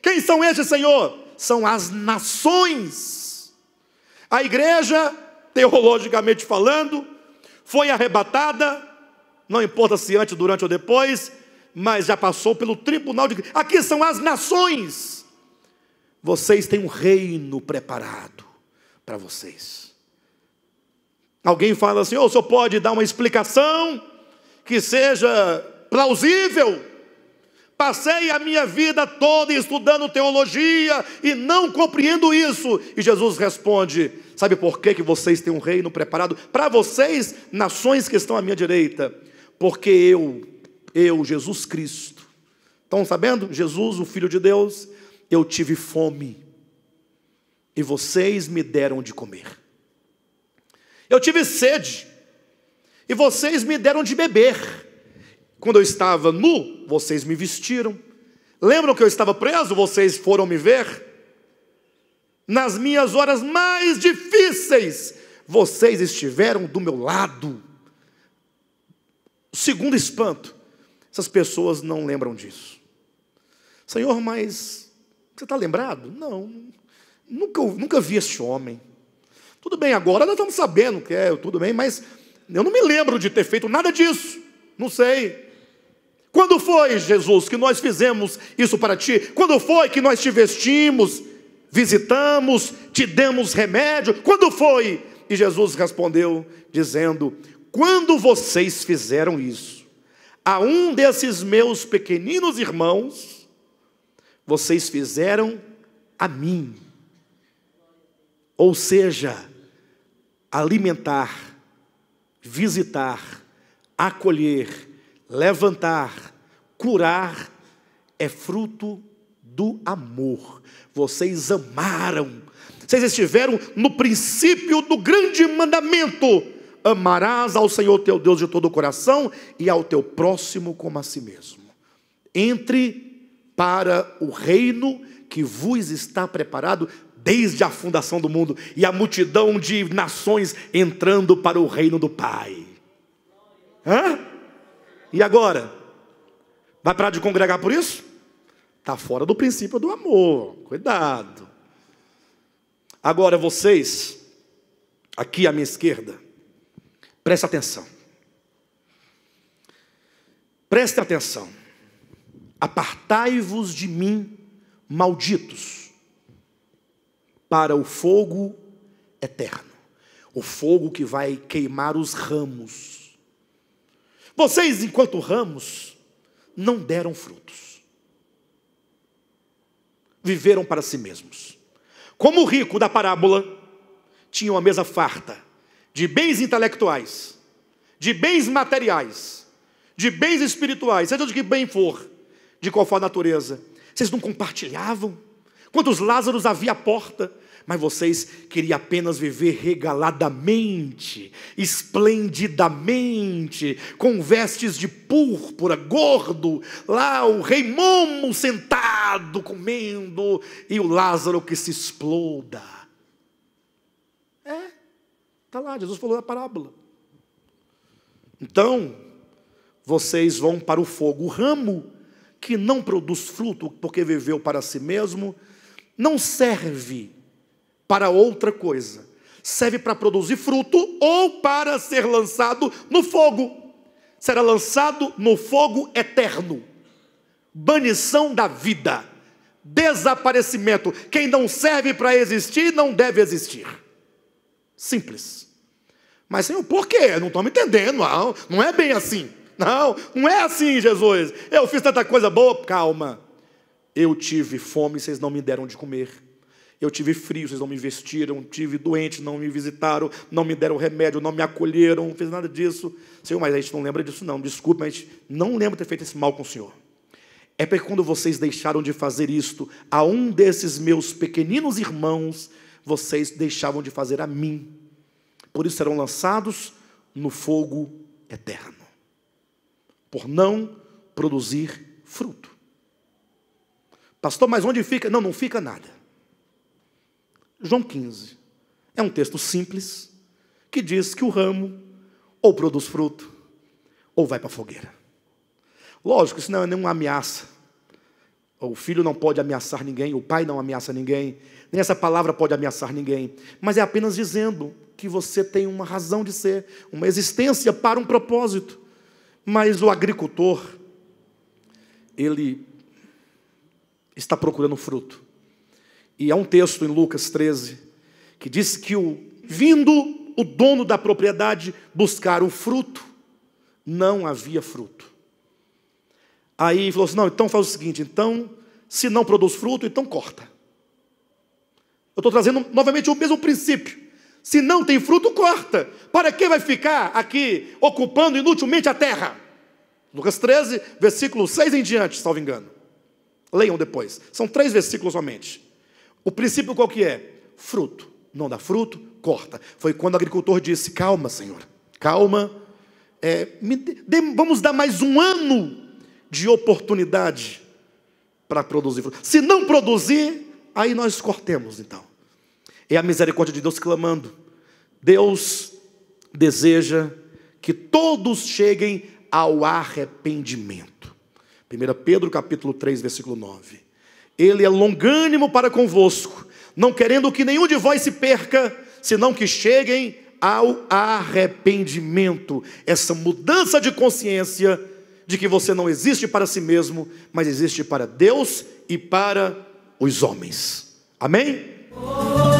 Quem são esses Senhor? São as nações. A igreja, teologicamente falando, foi arrebatada, não importa se antes, durante ou depois, mas já passou pelo tribunal de. Aqui são as nações. Vocês têm um reino preparado para vocês. Alguém fala assim: ou oh, o senhor pode dar uma explicação que seja plausível? Passei a minha vida toda estudando teologia e não compreendo isso. E Jesus responde: Sabe por que, que vocês têm um reino preparado? Para vocês, nações que estão à minha direita. Porque eu, eu, Jesus Cristo. Estão sabendo? Jesus, o Filho de Deus, eu tive fome e vocês me deram de comer. Eu tive sede, e vocês me deram de beber. Quando eu estava nu, vocês me vestiram. Lembram que eu estava preso? Vocês foram me ver. Nas minhas horas mais difíceis, vocês estiveram do meu lado. Segundo espanto, essas pessoas não lembram disso. Senhor, mas você está lembrado? Não, Nunca, nunca vi este homem. Tudo bem, agora nós estamos sabendo que é, tudo bem, mas eu não me lembro de ter feito nada disso. Não sei. Quando foi, Jesus, que nós fizemos isso para ti? Quando foi que nós te vestimos, visitamos, te demos remédio? Quando foi? E Jesus respondeu, dizendo: Quando vocês fizeram isso a um desses meus pequeninos irmãos, vocês fizeram a mim. Ou seja, alimentar, visitar, acolher, levantar, curar é fruto do amor. Vocês amaram. Vocês estiveram no princípio do grande mandamento: amarás ao Senhor teu Deus de todo o coração e ao teu próximo como a si mesmo. Entre para o reino que vos está preparado desde a fundação do mundo e a multidão de nações entrando para o reino do Pai. Hã? E agora? Vai parar de congregar por isso? Está fora do princípio do amor, cuidado. Agora vocês, aqui à minha esquerda, prestem atenção. Prestem atenção. Apartai-vos de mim, malditos para o fogo eterno o fogo que vai queimar os ramos. Vocês, enquanto ramos, não deram frutos. Viveram para si mesmos. Como o rico da parábola tinha uma mesa farta de bens intelectuais, de bens materiais, de bens espirituais, seja de que bem for, de qual for a natureza. Vocês não compartilhavam? Quantos Lázaros havia à porta? mas vocês queriam apenas viver regaladamente, esplendidamente, com vestes de púrpura, gordo, lá o rei Momo sentado comendo e o Lázaro que se exploda. É, está lá, Jesus falou da parábola. Então, vocês vão para o fogo. O ramo que não produz fruto porque viveu para si mesmo, não serve para outra coisa. Serve para produzir fruto ou para ser lançado no fogo. Será lançado no fogo eterno. Banição da vida. Desaparecimento. Quem não serve para existir não deve existir. Simples. Mas, Senhor, por quê? não estou me entendendo. Não, não é bem assim. Não, não é assim, Jesus. Eu fiz tanta coisa boa. Calma. Eu tive fome, e vocês não me deram de comer. Eu tive frio, vocês não me vestiram. Tive doente, não me visitaram. Não me deram remédio, não me acolheram. Não fiz nada disso. Senhor, mas a gente não lembra disso, não. Desculpe, mas a gente não lembra ter feito esse mal com o Senhor. É porque quando vocês deixaram de fazer isto a um desses meus pequeninos irmãos, vocês deixavam de fazer a mim. Por isso serão lançados no fogo eterno. Por não produzir fruto. Pastor, mas onde fica? Não, não fica nada. João 15. É um texto simples que diz que o ramo ou produz fruto ou vai para a fogueira. Lógico, isso não é nenhuma ameaça. O filho não pode ameaçar ninguém, o pai não ameaça ninguém, nem essa palavra pode ameaçar ninguém, mas é apenas dizendo que você tem uma razão de ser, uma existência para um propósito. Mas o agricultor, ele está procurando fruto. E há um texto em Lucas 13 que diz que o vindo o dono da propriedade buscar o fruto, não havia fruto. Aí falou assim: "Não, então faz o seguinte, então se não produz fruto, então corta". Eu estou trazendo novamente o mesmo princípio. Se não tem fruto, corta. Para que vai ficar aqui ocupando inutilmente a terra? Lucas 13, versículo 6 em diante, salvo engano. Leiam depois. São três versículos somente. O princípio qual que é? Fruto. Não dá fruto, corta. Foi quando o agricultor disse: Calma, Senhor, calma. É, de, vamos dar mais um ano de oportunidade para produzir fruto. Se não produzir, aí nós cortemos, então. É a misericórdia de Deus clamando. Deus deseja que todos cheguem ao arrependimento. 1 Pedro capítulo 3, versículo 9. Ele é longânimo para convosco, não querendo que nenhum de vós se perca, senão que cheguem ao arrependimento, essa mudança de consciência de que você não existe para si mesmo, mas existe para Deus e para os homens. Amém? Oh.